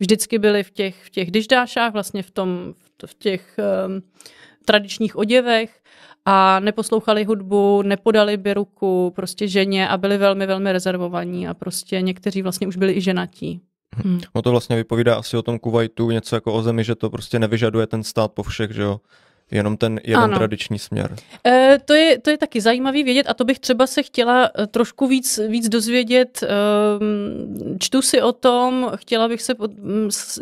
Vždycky byli v těch, v těch dyždášách, vlastně v, tom, v těch um, tradičních oděvech a neposlouchali hudbu, nepodali by ruku prostě ženě a byli velmi, velmi rezervovaní a prostě někteří vlastně už byli i ženatí. Mhm. Hmm. No to vlastně vypovídá asi o tom Kuwaitu něco jako o zemi, že to prostě nevyžaduje ten stát po všech, že jo? Jenom ten jeden ano. tradiční směr. E, to, je, to je taky zajímavý vědět a to bych třeba se chtěla e, trošku víc, víc dozvědět. E, čtu si o tom, chtěla bych se pod,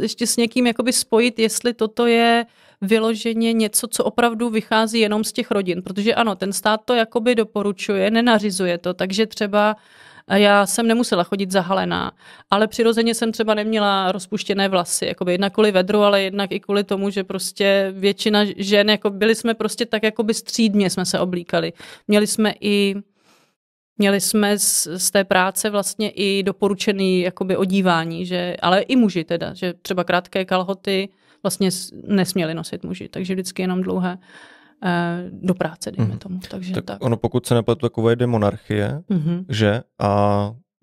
ještě s někým jakoby spojit, jestli toto je vyloženě něco, co opravdu vychází jenom z těch rodin, protože ano, ten stát to jakoby doporučuje, nenařizuje to, takže třeba eh, já jsem nemusela chodit zahalená, ale přirozeně jsem třeba neměla rozpuštěné vlasy, jakoby jednak kvůli vedru, ale jednak i kvůli tomu, že prostě většina žen, jako byli jsme prostě tak jakoby střídně jsme se oblíkali. Měli jsme i Měli jsme z, z té práce vlastně i doporučený jakoby odívání, že, ale i muži teda, že třeba krátké kalhoty, vlastně nesměli nosit muži, takže vždycky jenom dlouhé eh, do práce, dejme mhm. tomu. Takže tak, tak. Ono, pokud se nepletu, takové jde monarchie, mm-hmm. že? A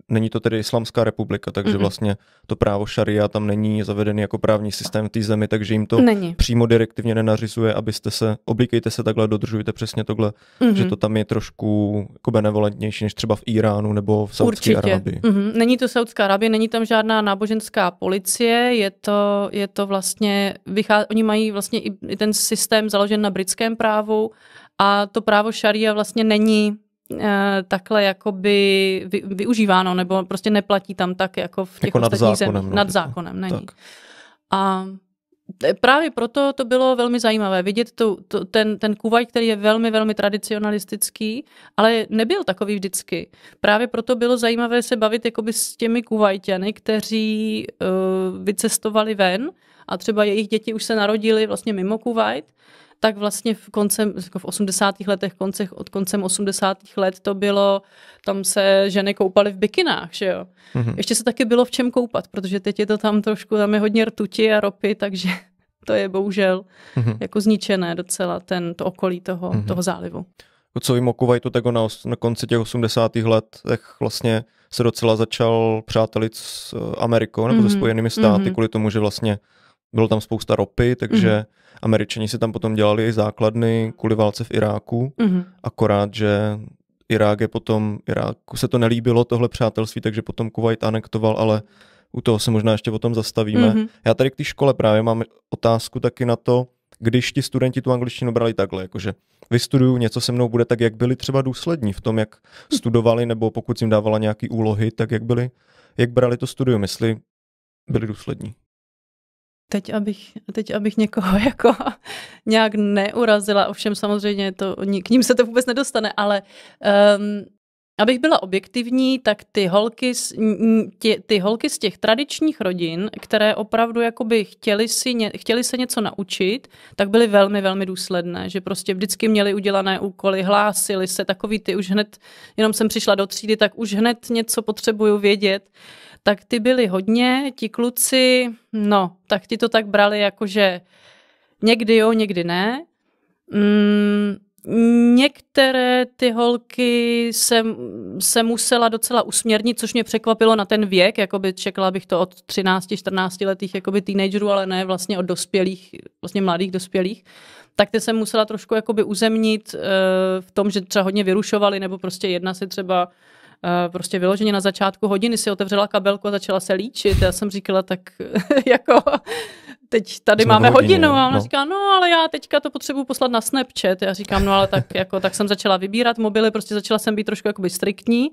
není to tedy Islámská republika, takže mm-hmm. vlastně to právo šaria tam není zavedený jako právní systém v té zemi, takže jim to není. přímo direktivně nenařizuje, abyste se, oblíkejte se takhle, dodržujte přesně tohle, mm-hmm. že mhm. to tam je trošku jako benevolentnější než třeba v Iránu nebo v Saudské Arábii. Mm-hmm. Není to Saudská Arábie, není tam žádná náboženská policie, je to, je to vlastně, vychá, oni mají vlastně i ten systém založen na britském právu a to právo šaria vlastně není Eh, takhle jakoby využíváno, nebo prostě neplatí tam tak jako v těch jako ostatních zem, No, nad zákonem, není. Tak. A eh, Právě proto to bylo velmi zajímavé vidět tu, tu, ten, ten kuvaj, který je velmi, velmi tradicionalistický, ale nebyl takový vždycky. Právě proto bylo zajímavé se bavit jakoby s těmi kuvajtěny, kteří uh, vycestovali ven a třeba jejich děti už se narodili vlastně mimo Kuwait tak vlastně v koncem, jako v 80. letech, koncech, od koncem 80. let to bylo, tam se ženy koupaly v bikinách, že jo. Mm-hmm. Ještě se taky bylo v čem koupat, protože teď je to tam trošku, tam je hodně rtuti a ropy, takže to je bohužel mm-hmm. jako zničené docela ten, to okolí toho, mm-hmm. toho zálivu. Co vím o Kuwaitu, tak na, na konci těch 80. let tak vlastně se docela začal přátelit s eh, Amerikou nebo mm-hmm. se mhm. Spojenými státy mm-hmm. kvůli tomu, že vlastně bylo tam spousta ropy, takže mm-hmm Američani si tam potom dělali základny kvůli válce v Iráku, mm-hmm. akorát, že Irák je potom, Iráku se to nelíbilo, tohle přátelství, takže potom Kuwait anektoval, ale u toho se možná ještě potom zastavíme. Mm-hmm. Já tady k té škole právě mám otázku taky na to, když ti studenti tu angličtinu brali takhle, jakože vystuduju, něco se mnou bude, tak jak byli třeba důslední v tom, jak studovali, nebo pokud jim dávala nějaký úlohy, tak jak byli, jak brali to studium, jestli byli důslední. Teď abych, teď abych někoho jako nějak neurazila, ovšem samozřejmě to, k ním se to vůbec nedostane, ale um, abych byla objektivní, tak ty holky, z, tě, ty holky z těch tradičních rodin, které opravdu jakoby chtěli, si ně, chtěli se něco naučit, tak byly velmi, velmi důsledné, že prostě vždycky měly udělané úkoly, hlásili se, takový ty už hned, jenom jsem přišla do třídy, tak už hned něco potřebuju vědět. Uh, tak ty byly hodně, ti kluci, no, tak ti to tak brali jako, že někdy jo, někdy ne. Mm, některé ty holky se se musela docela usměrnit, což mě překvapilo na ten věk, jakoby čekala bych to od 13, 14 letých jakoby teenagerů, ale ne vlastně od dospělých, vlastně mladých dospělých. Tak ty jsem musela trošku jakoby uzemnit uh, v tom, že třeba hodně vyrušovali, nebo prostě jedna si třeba Eh, prostě vyloženě na začátku hodiny si otevřela kabelku a začala se líčit. Já jsem říkala, tak jako teď tady Jsme máme hodinu. A ona no. říká, no ale já teďka to potřebuji poslat na Snapchat. Já říkám, no ale tak, jako, tak jsem začala vybírat mobily, prostě začala jsem být trošku jakoby striktní.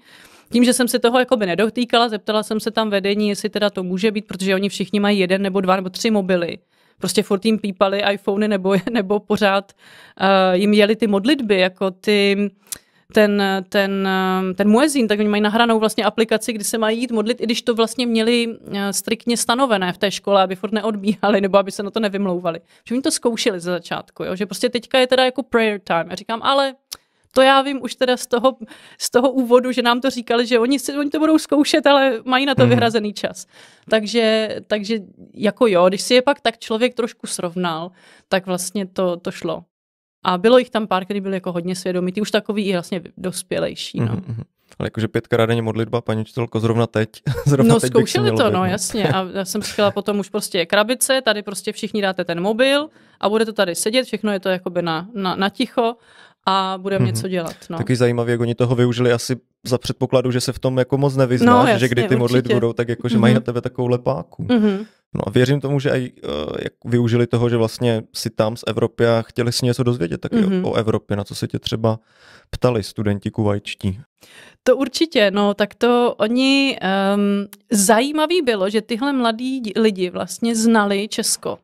Tím, že jsem se toho jakoby nedotýkala, zeptala jsem se tam vedení, jestli teda to může být, protože oni všichni mají jeden nebo dva nebo tři mobily prostě furt jim pípali iPhony nebo, nebo pořád uh, jim jeli ty modlitby, jako ty, ten, ten, ten muezín, tak oni mají nahranou vlastně aplikaci, kdy se mají jít modlit, i když to vlastně měli eh, striktně stanovené v té škole, aby furt neodbíhali nebo aby se na to nevymlouvali. Že oni to zkoušeli ze začátku, jo? že prostě teďka je teda jako prayer time. Já říkám, ale to já vím už teda z toho, z toho úvodu, že nám to říkali, že oni, si, oni to budou zkoušet, ale mají na to mm. vyhrazený čas. Takže, takže jako jo, když si je pak tak člověk trošku srovnal, tak vlastně to, to šlo. A bylo jich tam pár, který byli jako hodně svědomitý, už takový i vlastně dospělejší. No. Mm-hmm. mm-hmm. Ale jakože pětkrát denně modlitba, paní učitelko, zrovna teď. Zrovna no teď zkoušeli to, no jasně. A já jsem říkala potom už prostě krabice, tady prostě všichni dáte ten mobil a bude to tady sedět, všechno je to jakoby na, na, na ticho a budeme mm-hmm. něco dělat. No. Taky zajímavé, jak oni toho využili asi za předpokladu, že se v tom jako moc nevyznáš, no, jasně, že kdy ty určitě. modlit budou, tak jakože mm-hmm. mají mhm. na tebe takovou lepáku. Mm-hmm. No a věřím tomu, že aj, eh, jak využili toho, že vlastně si tam z Evropy a chtěli si něco dozvědět taky mm-hmm. o, Evropě, na co se tě třeba ptali studenti kuvajčtí. To určitě, no tak to oni, um, zajímavý bylo, že tyhle mladí lidi vlastně znali Česko.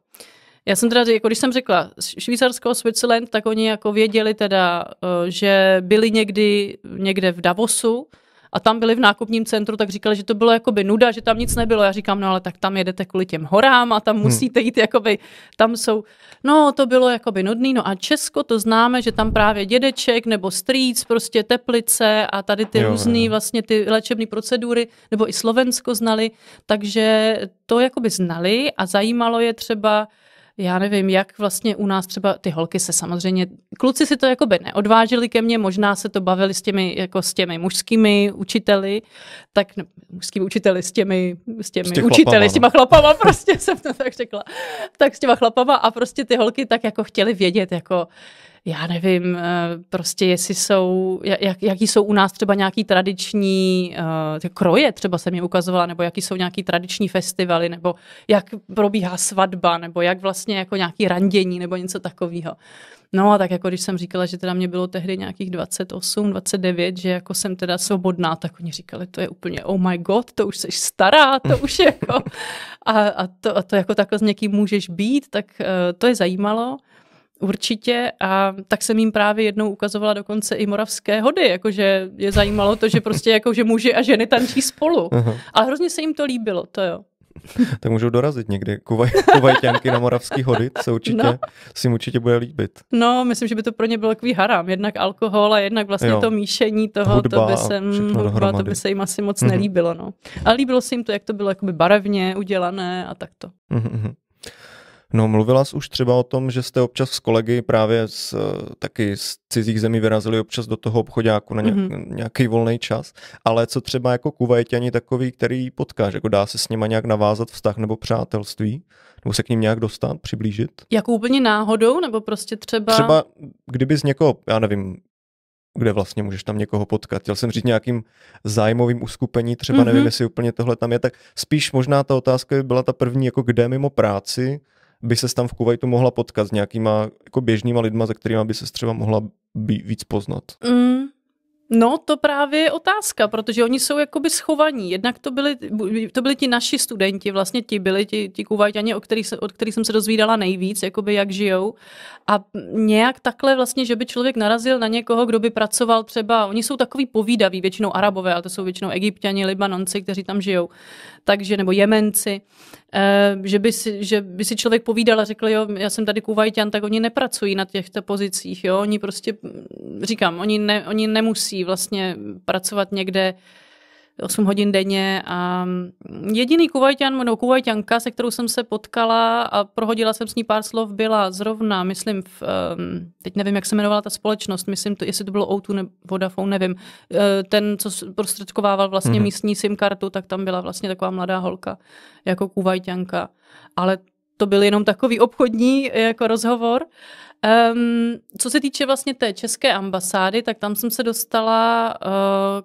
Já jsem teda, jako když jsem řekla Švýcarsko, Switzerland, tak oni jako věděli teda, eh, že byli někdy někde v Davosu, a tam byli v nákupním centru, tak říkali, že to bylo jakoby nuda, že tam nic nebylo. Já říkám, no ale tak tam jedete kvůli těm horám a tam hmm. musíte jít, jakoby, tam jsou, no to bylo jakoby nudný. No a Česko to známe, že tam právě dědeček nebo strýc, prostě teplice a tady ty různé vlastně ty léčebné procedury, nebo i Slovensko znali, takže to jakoby znali a zajímalo je třeba, já nevím, jak vlastně u nás třeba ty holky se samozřejmě, kluci si to jako by neodvážili ke mně, možná se to bavili s těmi, jako s těmi mužskými učiteli, tak ne, mužskými učiteli, s těmi, s těmi s učiteli, chlapama. s těma no. chlapama, prostě jsem to tak řekla, tak s těma chlapama a prostě ty holky tak jako chtěli vědět, jako já nevím, eh, prostě jestli jsou, jak, jaký jsou u nás třeba nějaký tradiční uh, kroje, třeba se mi ukazovala, nebo jaký jsou nějaký tradiční festivaly, nebo jak probíhá svatba, nebo jak vlastně jako nějaký randění, nebo něco takového. No a tak jako když jsem říkala, že teda mě bylo tehdy nějakých 28, 29, že jako jsem teda svobodná, tak oni říkali, to je úplně oh my god, to už jsi stará, to už jako a, a, to, a to jako takhle s někým můžeš být, tak uh, to je zajímalo. Určitě a tak jsem jim právě jednou ukazovala dokonce i moravské hody, jakože je zajímalo to, že prostě jako, že muži a ženy tančí spolu. Aha. Ale hrozně se jim to líbilo, to jo. tak můžou dorazit někdy kuvaj, kuvajťanky na moravský hody, co určitě, no. si jim určitě bude líbit. No, myslím, že by to pro ně bylo takový haram, jednak alkohol a jednak vlastně jo. to míšení toho, hudba, to by se, hudba, to by se jim asi moc mm-hmm. nelíbilo, no. Ale líbilo se jim to, jak to bylo jakoby barevně udělané a takto. Mm-hmm. Mhm, No, mluvila jsi už třeba o tom, že jste občas s kolegy právě z, eh, taky z cizích zemí vyrazili občas do toho obchodáku na nějak, mm-hmm. nějaký volný čas, ale co třeba jako kuvajtěni takový, který potkáš, jako dá se s nima nějak navázat vztah nebo přátelství? Nebo se k ním nějak dostat, přiblížit? Jako úplně náhodou, nebo prostě třeba... Třeba kdyby z někoho, já nevím, kde vlastně můžeš tam někoho potkat. Chtěl jsem říct nějakým zájmovým uskupení, třeba mm-hmm. nevím, mhm. jestli úplně tohle tam je, tak spíš možná ta otázka by byla ta první, jako kde mimo práci by se tam v Kuwaitu mohla potkat s nějakýma jako běžnýma lidma, se kterými by se třeba mohla být víc poznat? Mm. No, to právě je otázka, protože oni jsou jakoby schovaní. Jednak to byli, to byli ti naši studenti, vlastně ti byli ti, ti kuvajťani, od kterých, od kterých jsem se dozvídala nejvíc, jakoby jak žijou. A nějak takhle vlastně, že by člověk narazil na někoho, kdo by pracoval třeba, oni jsou takový povídaví, většinou arabové, ale to jsou většinou egyptiani, libanonci, kteří tam žijou takže, nebo Jemenci, eh, že by, si, že by si člověk povídal a řekl, jo, já jsem tady kuvajťan, tak oni nepracují na těchto pozicích, jo, oni prostě, říkám, oni, ne, oni nemusí vlastně pracovat někde, 8 hodin denně a jediný kuvajťan, no kuvajťanka, se kterou jsem se potkala a prohodila jsem s ní pár slov, byla zrovna, myslím, v, ehm, teď nevím, jak se jmenovala ta společnost, myslím, to, jestli to bylo O2 nebo Vodafone, nevím, eh, ten, co prostředkovával vlastně mm-hmm. místní SIM kartu, tak tam byla vlastně taková mladá holka, jako kuvajťanka. Ale to byl jenom takový obchodní eh, jako rozhovor. Um, co se týče vlastně té české ambasády, tak tam jsem se dostala uh,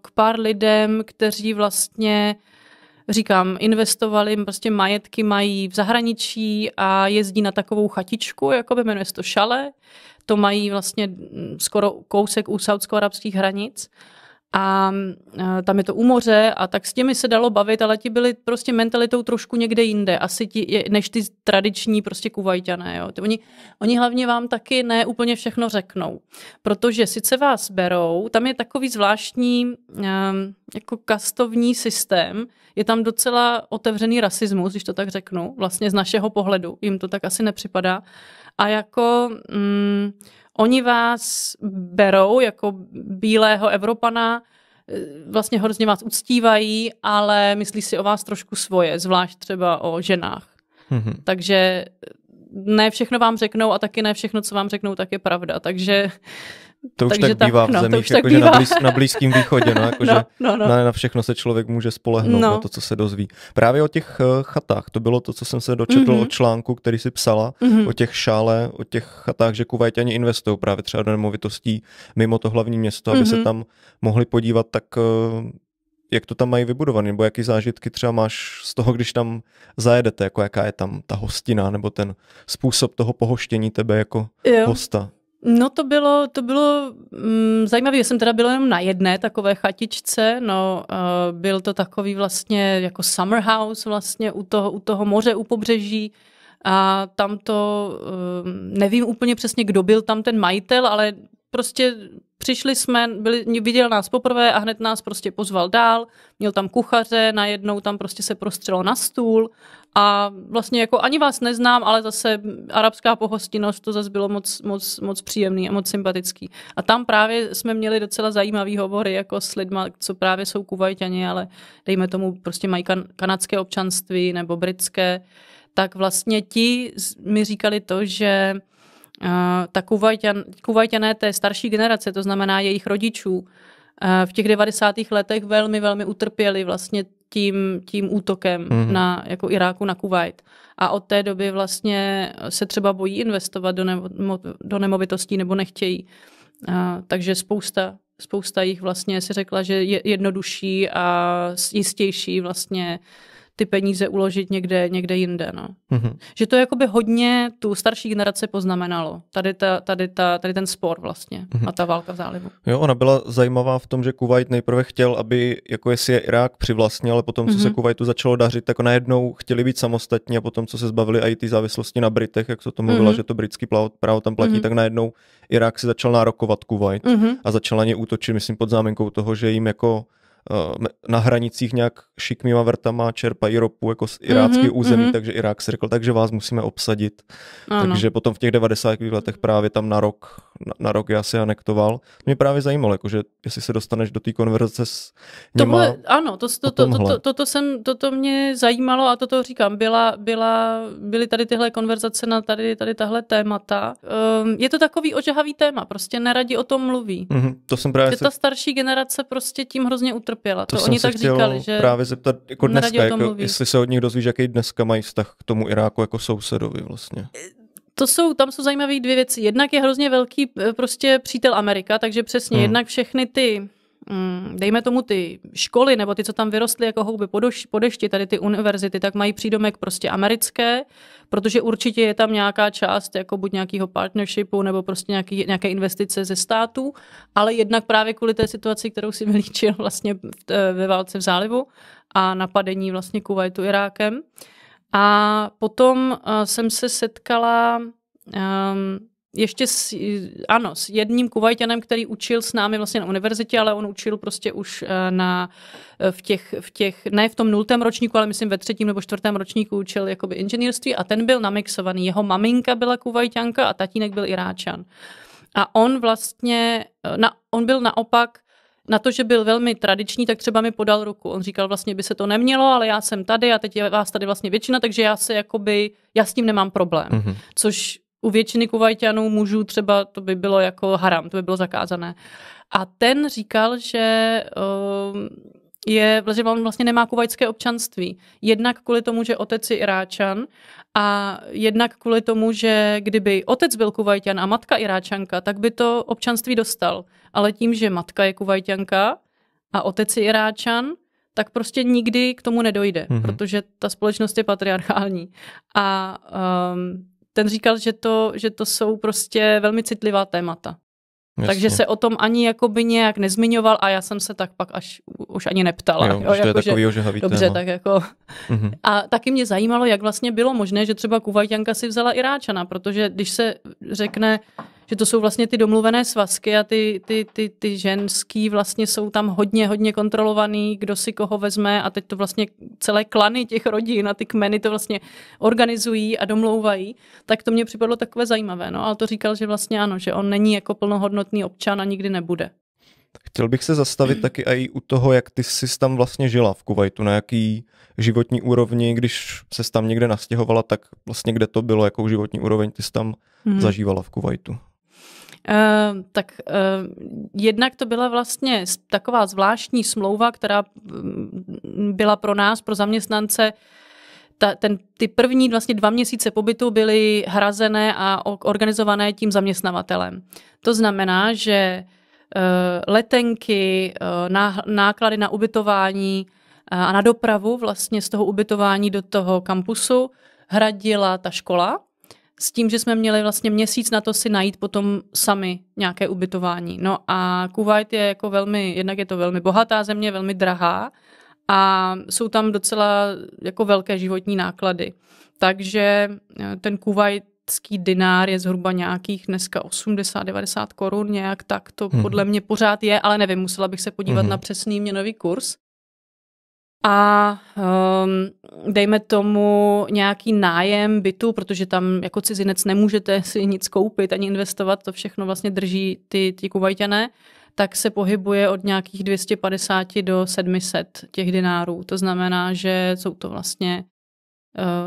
k pár lidem, kteří vlastně říkám, investovali, prostě majetky mají v zahraničí a jezdí na takovou chatičku, jako by jmenuje se to šale. To mají vlastně mm, skoro kousek u saudsko-arabských hranic a e, tam je to u moře a tak s těmi se dalo bavit, ale ti byli prostě mentalitou trošku někde jinde, asi ti, než ty tradiční prostě kuvajťané. Jo. Ty, oni, oni hlavně vám taky ne úplně všechno řeknou, protože sice vás berou, tam je takový zvláštní e, jako kastovní systém, je tam docela otevřený rasismus, když to tak řeknu, vlastně z našeho pohledu, jim to tak asi nepřipadá. A jako... Mm, Oni vás berou jako bílého Evropana, eh, vlastně hrozně vás uctívají, ale myslí si o vás trošku svoje, zvlášť třeba o ženách. Mm-hmm. Takže ne všechno vám řeknou a taky ne všechno, co vám řeknou, tak je pravda. Takže to už Takže tak bývá no, tak, no, v zemích, jakože na, blíz, na Blízkém východě, no, jako no, no, no. Na, na všechno se člověk může spolehnout, no. na to, co se dozví. Právě o těch uh, chatách, to bylo to, co jsem se dočetl mm-hmm. o článku, který si psala, mm-hmm. o těch šále, o těch chatách, že ani investují právě třeba do nemovitostí mimo to hlavní město, aby mm-hmm. se mhm. tam mohli podívat, tak uh, jak to tam mají vybudované, nebo jaký zážitky třeba máš z toho, když tam zajedete, jako jaká je tam ta hostina, nebo ten způsob toho pohoštění tebe jako jo. hosta. No to bylo, to bylo mm, zajímavé, já jsem teda byla jenom na jedné takové chatičce, no uh, byl to takový vlastně jako summer house vlastně u toho, u toho moře, u pobřeží a tam to, uh, nevím úplně přesně, kdo byl tam ten majitel, ale prostě přišli jsme, byli, viděl nás poprvé a hned nás prostě pozval dál, měl tam kuchaře, najednou tam prostě se prostřelo na stůl a vlastně jako ani vás neznám, ale zase arabská pohostinnost, to zase bylo moc, moc, moc příjemný a moc sympatický. A tam právě jsme měli docela zajímavý hovory jako s lidmi, co právě jsou kuvajťani, ale dejme tomu prostě mají kan- kanadské občanství nebo britské, tak vlastně ti mi říkali to, že uh, ta kuvajťan, kuvajťané té starší generace, to znamená jejich rodičů, eh, v těch 90. letech velmi, velmi utrpěli vlastně tím, tím útokem mm-hmm. na jako Iráku na Kuwait. A od té doby vlastně se třeba bojí investovat do, nemo, do nemovitostí nebo nechtějí. A, takže spousta, spousta jich vlastně si řekla, že je jednodušší a jistější vlastně uh, ty peníze uložit někde, někde jinde. No. Mm-hmm. Že to jakoby hodně tu starší generaci poznamenalo. Tady, ta, tady, ta, tady ten spor vlastně mm-hmm. a ta válka v zálivu. Jo, ona byla zajímavá v tom, že Kuwait nejprve chtěl, aby jako jestli je Irák přivlastnil, ale potom, co mm-hmm. se mhm. Kuwaitu začalo dařit, tak najednou chtěli být samostatní a potom, co se zbavili i ty závislosti na Britech, jak se to mluvila, mm-hmm. že to britský právo tam platí, mm-hmm. tak najednou Irák si začal nárokovat Kuwait mm-hmm. a začal na ně útočit, myslím, pod záminkou toho, že jim jako Eh, na hranicích nějak šikmýma vrtama čerpají ropu jako z irácké mm-hmm, území, mm-hmm. takže Irák si řekl, takže vás musíme obsadit. Ano. Takže potom v těch 90. letech právě tam na rok, na, na rok já se anektoval. Mě právě zajímalo, jakože jestli se dostaneš do té konverzace s To bylo, ano, to, to, to, to, to, to, jsem, to, to mě zajímalo a toto říkám, byla, byla, byly tady tyhle konverzace na tady, tady tahle témata. Um, je to takový ožahavý téma, prostě neradi o tom mluví. Mm-hmm, to jsem právě Že se... ta starší generace prostě tím hrozně utrpí trpěla. To, to oni tak říkali, že právě zeptat jako dneska, jako, jestli se od nich dozvíš, jaký dneska mají vztah k tomu Iráku jako sousedovi vlastně e, to jsou, tam jsou zajímavé dvě věci. Jednak je hrozně velký e, prostě přítel Amerika, takže přesně, hmm. jednak všechny ty Mm, dejme tomu ty školy nebo ty, co tam vyrostly jako houby po, dešti, tady ty univerzity, tak mají přídomek prostě americké, protože určitě je tam nějaká část jako buď nějakého partnershipu nebo prostě nějaký, nějaké investice ze státu, ale jednak právě kvůli té situaci, kterou si vylíčil vlastně ve válce v zálivu a napadení vlastně Kuwaitu Irákem. A potom eh, jsem se setkala um, ještě s, ano, s jedním kuvajtěnem, který učil s námi vlastně na univerzitě, ale on učil prostě už eh, na, eh, v, těch, v těch, ne v tom nultém ročníku, ale myslím ve třetím nebo čtvrtém ročníku učil jakoby inženýrství a ten byl namixovaný. Jeho maminka byla kuvajťanka a tatínek byl Iráčan. A on vlastně, eh, na, on byl naopak na to, že byl velmi tradiční, tak třeba mi podal ruku. On říkal, vlastně by se to nemělo, ale já jsem tady a teď je vás tady vlastně většina, takže já se jakoby, já s tím nemám problém. Mm-hmm. Což u většiny kuvajťanů mužů třeba to by bylo jako haram, to by bylo zakázané. A ten říkal, že ehm, je, že on vlastně nemá kuvajské občanství. Jednak kvůli tomu, že otec je Iráčan a jednak kvůli tomu, že kdyby otec byl kuvajťan a matka Iráčanka, tak by to občanství dostal. Ale tím, že matka je kuvajťanka a otec je Iráčan, tak prostě nikdy k tomu nedojde, mm-hmm. protože ta společnost je patriarchální. A um, ten říkal, že to, že to jsou prostě velmi citlivá témata. Jasně. Takže se o tom ani jakoby nějak nezmiňoval a já jsem se tak pak až už ani neptala. Jo, jo, jako, to je jako, takový že, Dobře, téma. tak jako. Mm-hmm. A taky mě zajímalo, jak vlastně bylo možné, že třeba Kuvajťanka si vzala Iráčana, protože když se řekne, že to jsou vlastně ty domluvené svazky a ty, ty, ty, ty ženský vlastně jsou tam hodně, hodně kontrolovaný, kdo si koho vezme a teď to vlastně celé klany těch rodin a ty kmeny to vlastně organizují a domlouvají. Tak to mě připadlo takové zajímavé, no, ale to říkal, že vlastně ano, že on není jako plnohodnotný občan a nikdy nebude. Chtěl bych se zastavit taky i u toho, jak ty jsi tam vlastně žila v Kuwaitu, na jaký životní úrovni, když se tam někde nastěhovala, tak vlastně kde to bylo, jakou životní úroveň ty jsi tam mm-hmm. zažívala v Kuwaitu? Ehm, tak uh, jednak to byla vlastně taková zvláštní smlouva, která mm, byla pro nás, pro zaměstnance, ta, ten, ty první vlastně dva měsíce pobytu byly hrazené a organizované tím zaměstnavatelem. To znamená, že uh, letenky, ná, náklady na ubytování a na dopravu vlastně z toho ubytování do toho kampusu hradila ta škola, s tím, že jsme měli vlastně měsíc na to si najít potom sami nějaké ubytování. No a Kuwait je jako velmi, jednak je to velmi bohatá země, velmi drahá a jsou tam docela jako velké životní náklady. Takže eh, ten kuvajtský dinár je zhruba nějakých dneska 80-90 korun, nějak tak to mm-hmm. podle mě pořád je, ale nevím, musela bych se podívat mm-hmm. na přesný měnový kurz a um, dejme tomu nějaký nájem bytu, protože tam jako cizinec nemůžete si nic koupit ani investovat, to všechno vlastně drží ty, ty kuvajťané, tak se pohybuje od nějakých 250 do 700 těch dinárů. To znamená, že jsou to vlastně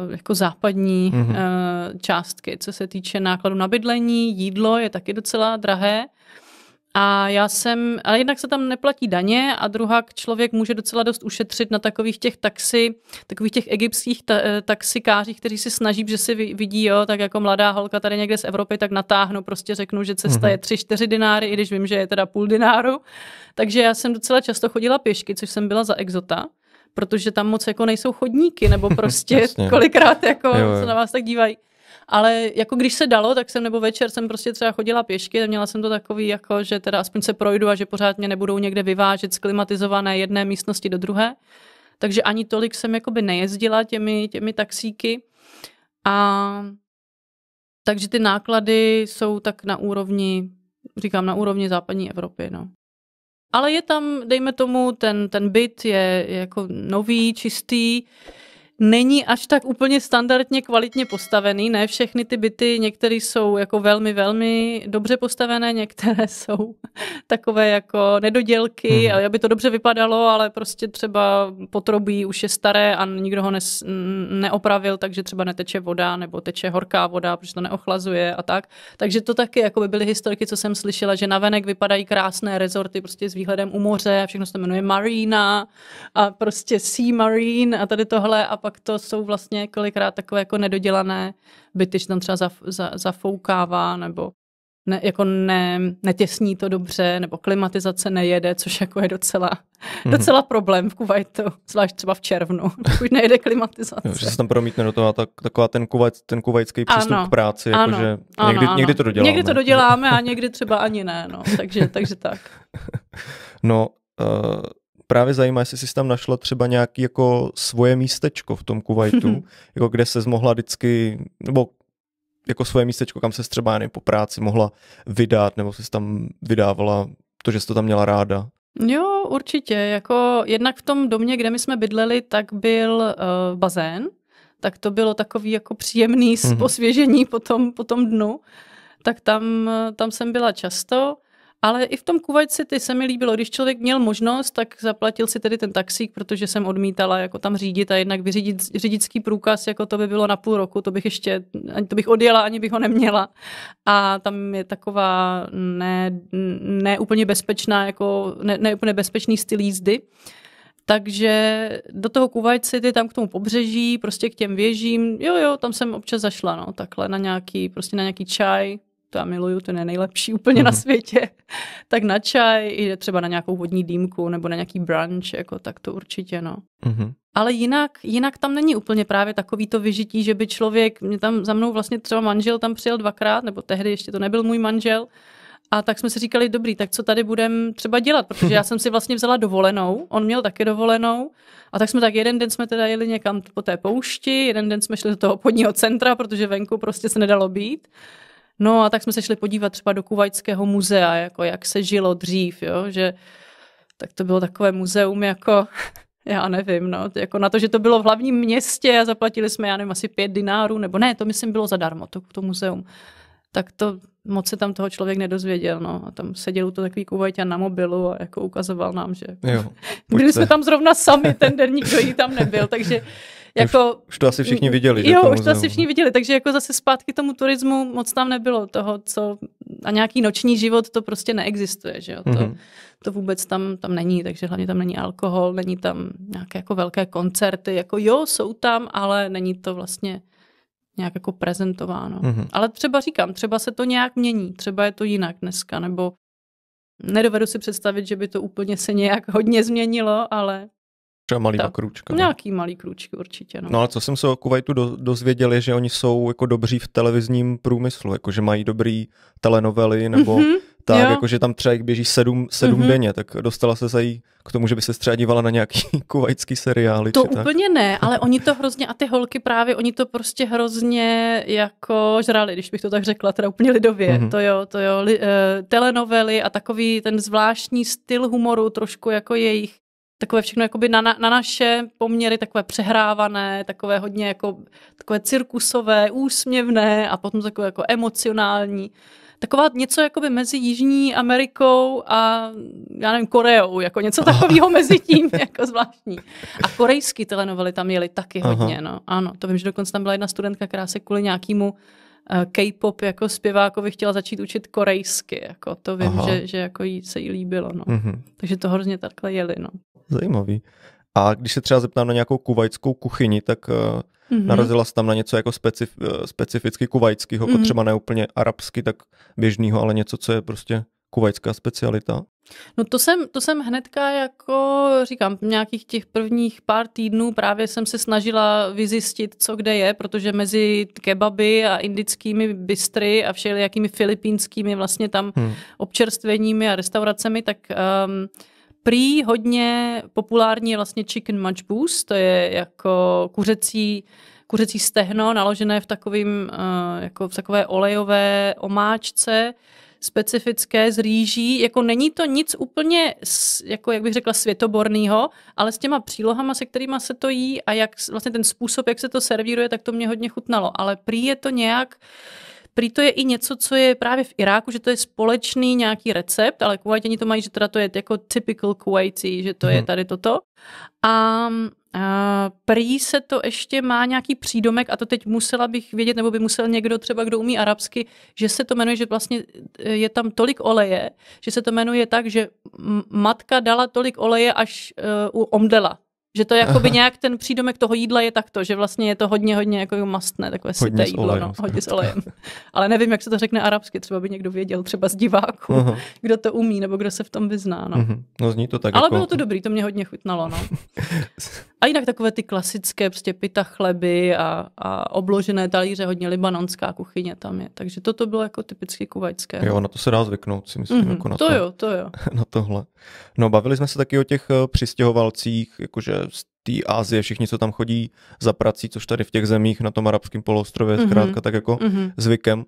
uh, jako západní mm-hmm. uh, částky, co se týče nákladu na bydlení, jídlo je taky docela drahé. A já jsem, ale jednak se tam neplatí daně a druhá člověk může docela dost ušetřit na takových těch taxi, takových těch egyptských ta, eh, taxikářích, kteří si snaží, že si vidí, jo, tak jako mladá holka tady někde z Evropy, tak natáhnu, prostě řeknu, že cesta mm-hmm. je 3-4 dináry, i když vím, že je teda půl dináru. Takže já jsem docela často chodila pěšky, což jsem byla za exota protože tam moc jako nejsou chodníky, nebo prostě kolikrát jako jo, jo. se na vás tak dívají ale jako když se dalo, tak jsem nebo večer jsem prostě třeba chodila pěšky, měla jsem to takový, jako že teda aspoň se projdu a že pořád mě nebudou někde vyvážet z klimatizované jedné místnosti do druhé. Takže ani tolik jsem jakoby nejezdila těmi, těmi taxíky. A takže ty náklady jsou tak na úrovni, říkám, na úrovni západní Evropy, no. Ale je tam, dejme tomu, ten, ten byt je, je jako nový, čistý, není až tak úplně standardně kvalitně postavený. Ne všechny ty byty, některé jsou jako velmi, velmi dobře postavené, některé jsou takové jako nedodělky, hmm. aby to dobře vypadalo, ale prostě třeba potrobí už je staré a nikdo ho ne, neopravil, takže třeba neteče voda nebo teče horká voda, protože to neochlazuje a tak. Takže to taky jako by byly historiky, co jsem slyšela, že navenek vypadají krásné rezorty prostě s výhledem u moře a všechno se jmenuje Marina a prostě Sea Marine a tady tohle a pak to jsou vlastně kolikrát takové jako nedodělané byty, že tam třeba za za, zafoukává nebo ne, jako ne, netěsní to dobře, nebo klimatizace nejede, což jako je docela, mm-hmm. docela problém v Kuwaitu, zvlášť třeba v červnu, dokud nejede klimatizace. Jo, že se tam promítne do toho tak taková ten, kuwait, ten kuwaitský přístup ano, k práci, jako ano, jakože ano, někdy, ano. někdy to doděláme. Někdy to doděláme a někdy třeba ani ne, no, takže, takže tak. No, uh, právě zajímá, jestli jsi tam našla třeba nějaký jako svoje místečko v tom Kuwaitu, mhm. jako kde se mohla vždycky, nebo jako svoje místečko, kam se třeba nevím, po práci mohla vydat, nebo jsi tam vydávala to, že jsi to tam měla ráda. Jo, určitě. Jako jednak v tom domě, kde my jsme bydleli, tak byl uh, bazén, tak to bylo takový jako příjemný mm-hmm. osvěžení po tom, po tom dnu. Tak tam, tam jsem byla často. Ale i v tom Kuwait City se mi líbilo, když člověk měl možnost, tak zaplatil si tedy ten taxík, protože jsem odmítala jako tam řídit a jednak vyřídit řidičský průkaz, jako to by bylo na půl roku, to bych ještě, ani to bych odjela, ani bych ho neměla. A tam je taková ne, ne úplně bezpečná, jako ne, ne úplně bezpečný styl jízdy. Takže do toho Kuwait City, tam k tomu pobřeží, prostě k těm věžím, jo, jo, tam jsem občas zašla, no, takhle na nějaký, prostě na nějaký čaj, to já miluju, to je nejlepší úplně mm. na mhm. světě, tak na čaj, i třeba na nějakou vodní dýmku nebo na nějaký brunch, jako tak to určitě, no. Mm-hmm. Ale jinak, jinak tam není úplně právě takový to vyžití, že by člověk, mě tam za mnou vlastně třeba manžel tam přijel dvakrát, nebo tehdy ještě to nebyl můj manžel, a tak jsme si říkali, dobrý, tak co tady budem třeba dělat, protože já jsem si vlastně vzala dovolenou, on měl taky dovolenou, a tak jsme tak jeden den jsme teda jeli někam po té poušti, jeden den jsme šli do toho podního centra, protože venku prostě se nedalo být. No a tak jsme se šli podívat třeba do Kuvajtského muzea, jako jak se žilo dřív, jo, že tak to bylo takové muzeum jako, já nevím, no, jako na to, že to bylo v hlavním městě a zaplatili jsme, já nevím, asi pět dinárů, nebo ne, to myslím bylo zadarmo, to, to muzeum. Tak to moc se tam toho člověk nedozvěděl, no. A tam seděl to takový kuvajťan na mobilu a jako ukazoval nám, že jo, byli jsme tam zrovna sami, ten den nikdo jí tam nebyl, takže Jako, už to asi všichni viděli. Jo, už to asi všichni viděli, takže jako zase zpátky tomu turismu moc tam nebylo toho, co a nějaký noční život to prostě neexistuje, že jo? To, mm-hmm. to vůbec tam, tam není, takže hlavně tam není alkohol, není tam nějaké jako velké koncerty, jako jo, jsou tam, ale není to vlastně nějak jako prezentováno. Mm-hmm. Ale třeba říkám, třeba se to nějak mění, třeba je to jinak dneska, nebo nedovedu si představit, že by to úplně se nějak hodně změnilo, ale Třeba malý tak, kručka. Ne? No, nějaký malý kručky určitě. No. no ale co jsem se o Kuwaitu do, dozvěděl, je, že oni jsou jako dobří v televizním průmyslu, jako že mají dobrý telenovely nebo mm-hmm, tak, jo. jako že tam třeba běží sedm, sedm mm-hmm. denně, tak dostala se zají k tomu, že by se třeba dívala na nějaký kuvajský seriály. To úplně tak. ne, ale oni to hrozně, a ty holky právě, oni to prostě hrozně jako žrali, když bych to tak řekla, teda úplně lidově, mm-hmm. to jo, to jo, li, uh, telenovely a takový ten zvláštní styl humoru, trošku jako jejich takové všechno jakoby na, na, na naše poměry takové přehrávané, takové hodně jako takové cirkusové, úsměvné a potom takové jako emocionální. Taková něco jakoby mezi Jižní Amerikou a já nevím, Koreou, jako něco takového mezi tím, jako zvláštní. A korejský telenovely tam jeli taky Aha. hodně, no. Ano, to vím, že dokonce tam byla jedna studentka, která se kvůli nějakému eh, K-pop jako zpěvákovi chtěla začít učit korejsky. Jako to vím, Aha. že, že jako jí se jí líbilo. No. Mm-hmm. Takže to hrozně takhle jeli. No zajímavý. A když se třeba zeptám na nějakou kuvajskou kuchyni, tak mm-hmm. narazila jsi tam na něco jako specif- eh, specificky kuvajského, mm-hmm. jako mhm. třeba neúplně arabsky, tak běžného, ale něco, co je prostě kuvajská specialita? No to jsem, to jsem hnedka, jako říkám, nějakých těch prvních pár týdnů právě jsem se snažila vyzjistit, co kde je, protože mezi kebaby a indickými bystry a všelijakými filipínskými vlastně tam hmm. občerstveními a restauracemi, tak um, prý hodně populární je vlastně chicken munch boost, to je jako kuřecí, kuřecí stehno naložené v, takovým, eh, jako v takové olejové omáčce, specifické z rýží. Jako není to nic úplně, jako jak bych řekla, světobornýho, ale s těma přílohama, se kterými se to jí a jak vlastně ten způsob, jak se to servíruje, tak to mě hodně chutnalo. Ale prý je to nějak, uh, Prý to je i něco, co je právě v Iráku, že to je společný nějaký recept, ale kuvajtěni to mají, že teda to je jako typical Kuwaiti, že to hmm. je mhm. tady toto. A, a prý se to ještě má nějaký přídomek, a to teď musela bych vědět, nebo by musel někdo třeba, kdo umí arabsky, že se to jmenuje, že vlastně eh, je tam tolik oleje, že se to jmenuje tak, že matka dala tolik oleje, až uh, omdela. Že to je jako by nějak ten přídomek toho jídla je takto, že vlastně je to hodně, hodně jako mastné, takové hodně sité jídlo, olejem, no, hodně s olejem. Ale nevím, jak se to řekne arabsky, třeba by někdo věděl, třeba z diváků, huh kdo to umí nebo kdo se v tom vyzná. No, mhm. no zní to tak. Ale jako... bylo to dobrý, to mě hodně chutnalo. No. A jinak takové ty klasické prostě pita chleby a, a obložené talíře, hodně libanonská kuchyně tam je. Takže toto bylo jako typicky kuvajské. Jo, na to se dá zvyknout, si myslím. Mm, jako na to, to jo, to jo. Na tohle. No, bavili jsme se taky o těch eh, přistěhovalcích, jakože z té Asie, všichni, co tam chodí za prací, což tady v těch zemích na tom arabském poloostrově, mm-hmm. zkrátka tak jako mm-hmm. zvykem.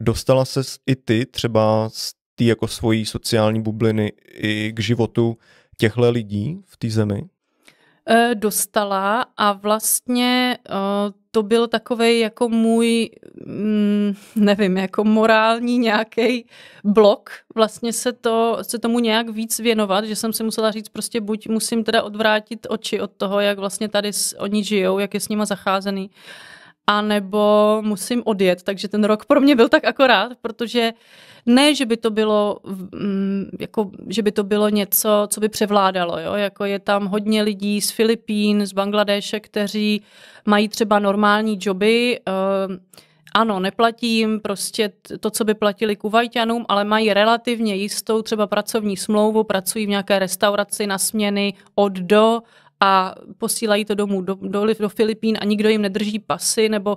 Dostala se i ty třeba z té jako svojí sociální bubliny i k životu těchto lidí v té zemi? Eh, dostala a vlastně eh, to byl takový jako můj, mm, nevím, jako morální nějaký blok. Vlastně se, to, se tomu nějak víc věnovat, že jsem si musela říct prostě buď musím teda odvrátit oči od toho, jak vlastně tady oni žijou, jak je s nima zacházený a nebo musím odjet, takže ten rok pro mě byl tak akorát, protože ne, že by to bylo, mm, jako, že by to bylo něco, co by převládalo, jo? jako je tam hodně lidí z Filipín, z Bangladeše, kteří mají třeba normální joby, ehm, ano, neplatím prostě to, co by platili Kuvajťanům, ale mají relativně jistou třeba pracovní smlouvu, pracují v nějaké restauraci na směny od do a posílají to domů do, do, do Filipín a nikdo jim nedrží pasy, nebo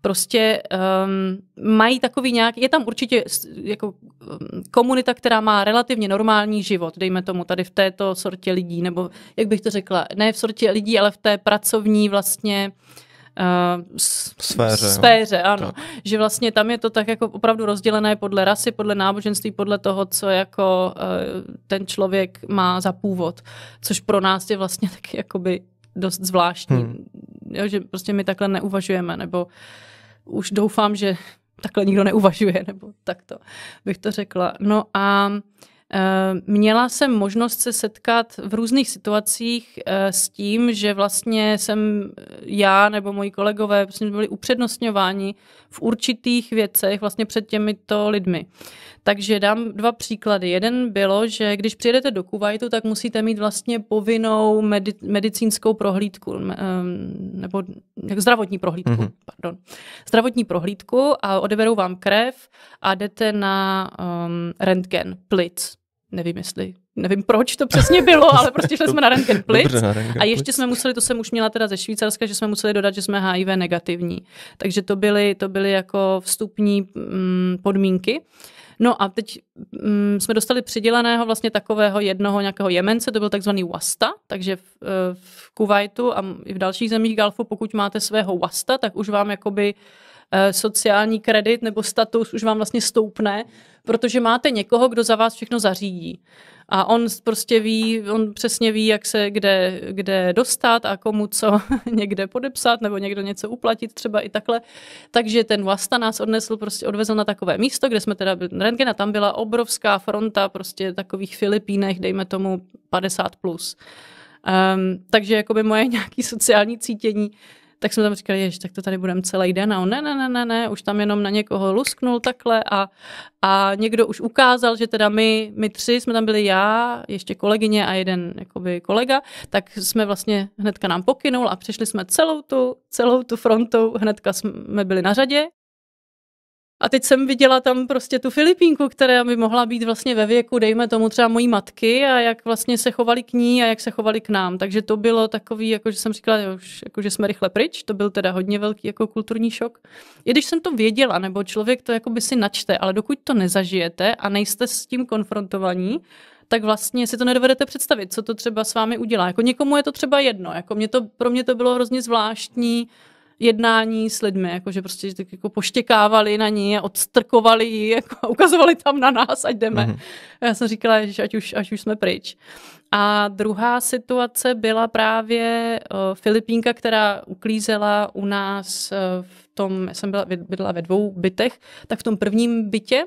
prostě um, mají takový nějak, je tam určitě jako um, komunita, která má relativně normální život, dejme tomu tady v této sortě lidí, nebo jak bych to řekla, ne v sortě lidí, ale v té pracovní vlastně uh, uh, sféře, sféře ano. Tak. Že vlastně tam je to tak jako opravdu rozdělené podle rasy, podle náboženství, podle toho, co jako uh, ten člověk má za původ. Což pro nás je vlastně taky jakoby dost zvláštní. Hmm. Jo, že prostě my takhle neuvažujeme, nebo už doufám, že takhle nikdo neuvažuje, nebo takto bych to řekla. No a uh, Eh, měla jsem možnost se setkat v různých situacích eh, s tím, že vlastně jsem eh, já nebo moji kolegové prostě byli upřednostňováni v určitých věcech vlastně před těmito lidmi. Takže dám dva příklady. Jeden bylo, že když přijedete do Kuwaitu, tak musíte mít vlastně povinnou medi- medicínskou prohlídku, nebo jak zdravotní prohlídku, mm-hmm. pardon. Zdravotní prohlídku a odeberou vám krev a jdete na um, rentgen plic. Nevím, jestli nevím proč to přesně bylo, ale prostě šli jsme na rentgen plic. Dobře, na rentgen a ještě plic. jsme museli, to jsem už měla teda ze Švýcarska, že jsme museli dodat, že jsme HIV negativní. Takže to byly, to byly jako vstupní mm, podmínky. No a teď um, jsme dostali přiděleného vlastně takového jednoho nějakého Jemence, to byl takzvaný wasta, takže v, eh, v Kuwaitu a i v dalších zemích Galfu, pokud máte svého wasta, tak už vám jakoby eh, sociální kredit nebo status už vám vlastně stoupne, protože máte někoho, kdo za vás všechno zařídí. A on prostě ví, on přesně ví, jak se kde, kde dostat a komu co někde podepsat nebo někdo něco uplatit třeba i takhle. Takže ten Vlasta nás odnesl, prostě odvezl na takové místo, kde jsme teda rentgen a tam byla obrovská fronta prostě takových Filipínech, dejme tomu 50+. Plus. Um, takže jakoby moje nějaké sociální cítění tak jsme tam říkali, že tak to tady budeme celý den a on ne, ne, ne, ne, ne, už tam jenom na někoho lusknul takhle a, a někdo už ukázal, že teda my, my tři jsme tam byli já, ještě kolegyně a jeden jakoby kolega, tak jsme vlastně hnedka nám pokynul a přišli jsme celou tu, celou tu frontou, hnedka jsme byli na řadě a teď jsem viděla tam prostě tu Filipínku, která by mohla být vlastně ve věku, dejme tomu třeba mojí matky a jak vlastně se chovali k ní a jak se chovali k nám. Takže to bylo takový, jako že jsem říkala, jo, už, jako že jsme rychle pryč, to byl teda hodně velký jako kulturní šok. I když jsem to věděla, nebo člověk to jako by si načte, ale dokud to nezažijete a nejste s tím konfrontovaní, tak vlastně si to nedovedete představit, co to třeba s vámi udělá. Jako někomu je to třeba jedno, jako mě to, pro mě to bylo hrozně zvláštní, jednání s lidmi, jako, že prostě tak jako poštěkávali na ní, odstrkovali ji, jako, ukazovali tam na nás, ať jdeme. Mm-hmm. Já jsem říkala, že ať už, ať už jsme pryč. A druhá situace byla právě uh, Filipínka, která uklízela u nás uh, v tom, já jsem byla, bydla ve dvou bytech, tak v tom prvním bytě.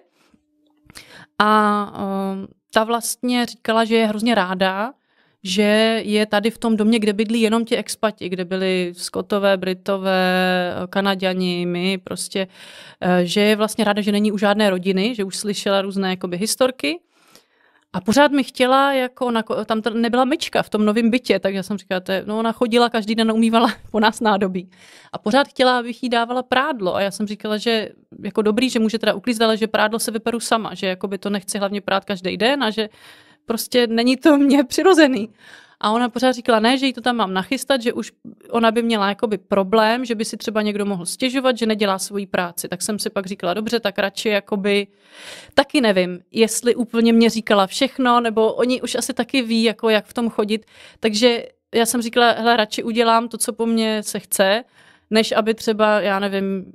A uh, ta vlastně říkala, že je hrozně ráda, že je tady v tom domě, kde bydlí jenom ti expati, kde byli Skotové, Britové, kanaděni, my prostě, eh, že je vlastně ráda, že není u žádné rodiny, že už slyšela různé jakoby historky. A pořád mi chtěla, jako ona, tam nebyla myčka v tom novém bytě, tak já jsem říkala, to je, no ona chodila každý den umývala po nás nádobí. A pořád chtěla, abych jí dávala prádlo. A já jsem říkala, že jako dobrý, že může teda uklízet, ale že prádlo se vyperu sama, že jako by to nechci hlavně prát každý den a že prostě není to mně přirozený. A ona pořád říkala, ne, že jí to tam mám nachystat, že už ona by měla jakoby problém, že by si třeba někdo mohl stěžovat, že nedělá svoji práci. Tak jsem si pak říkala, dobře, tak radši jakoby, taky nevím, jestli úplně mě říkala všechno, nebo oni už asi taky ví, jako jak v tom chodit. Takže já jsem říkala, hele, radši udělám to, co po mně se chce než aby třeba, já nevím,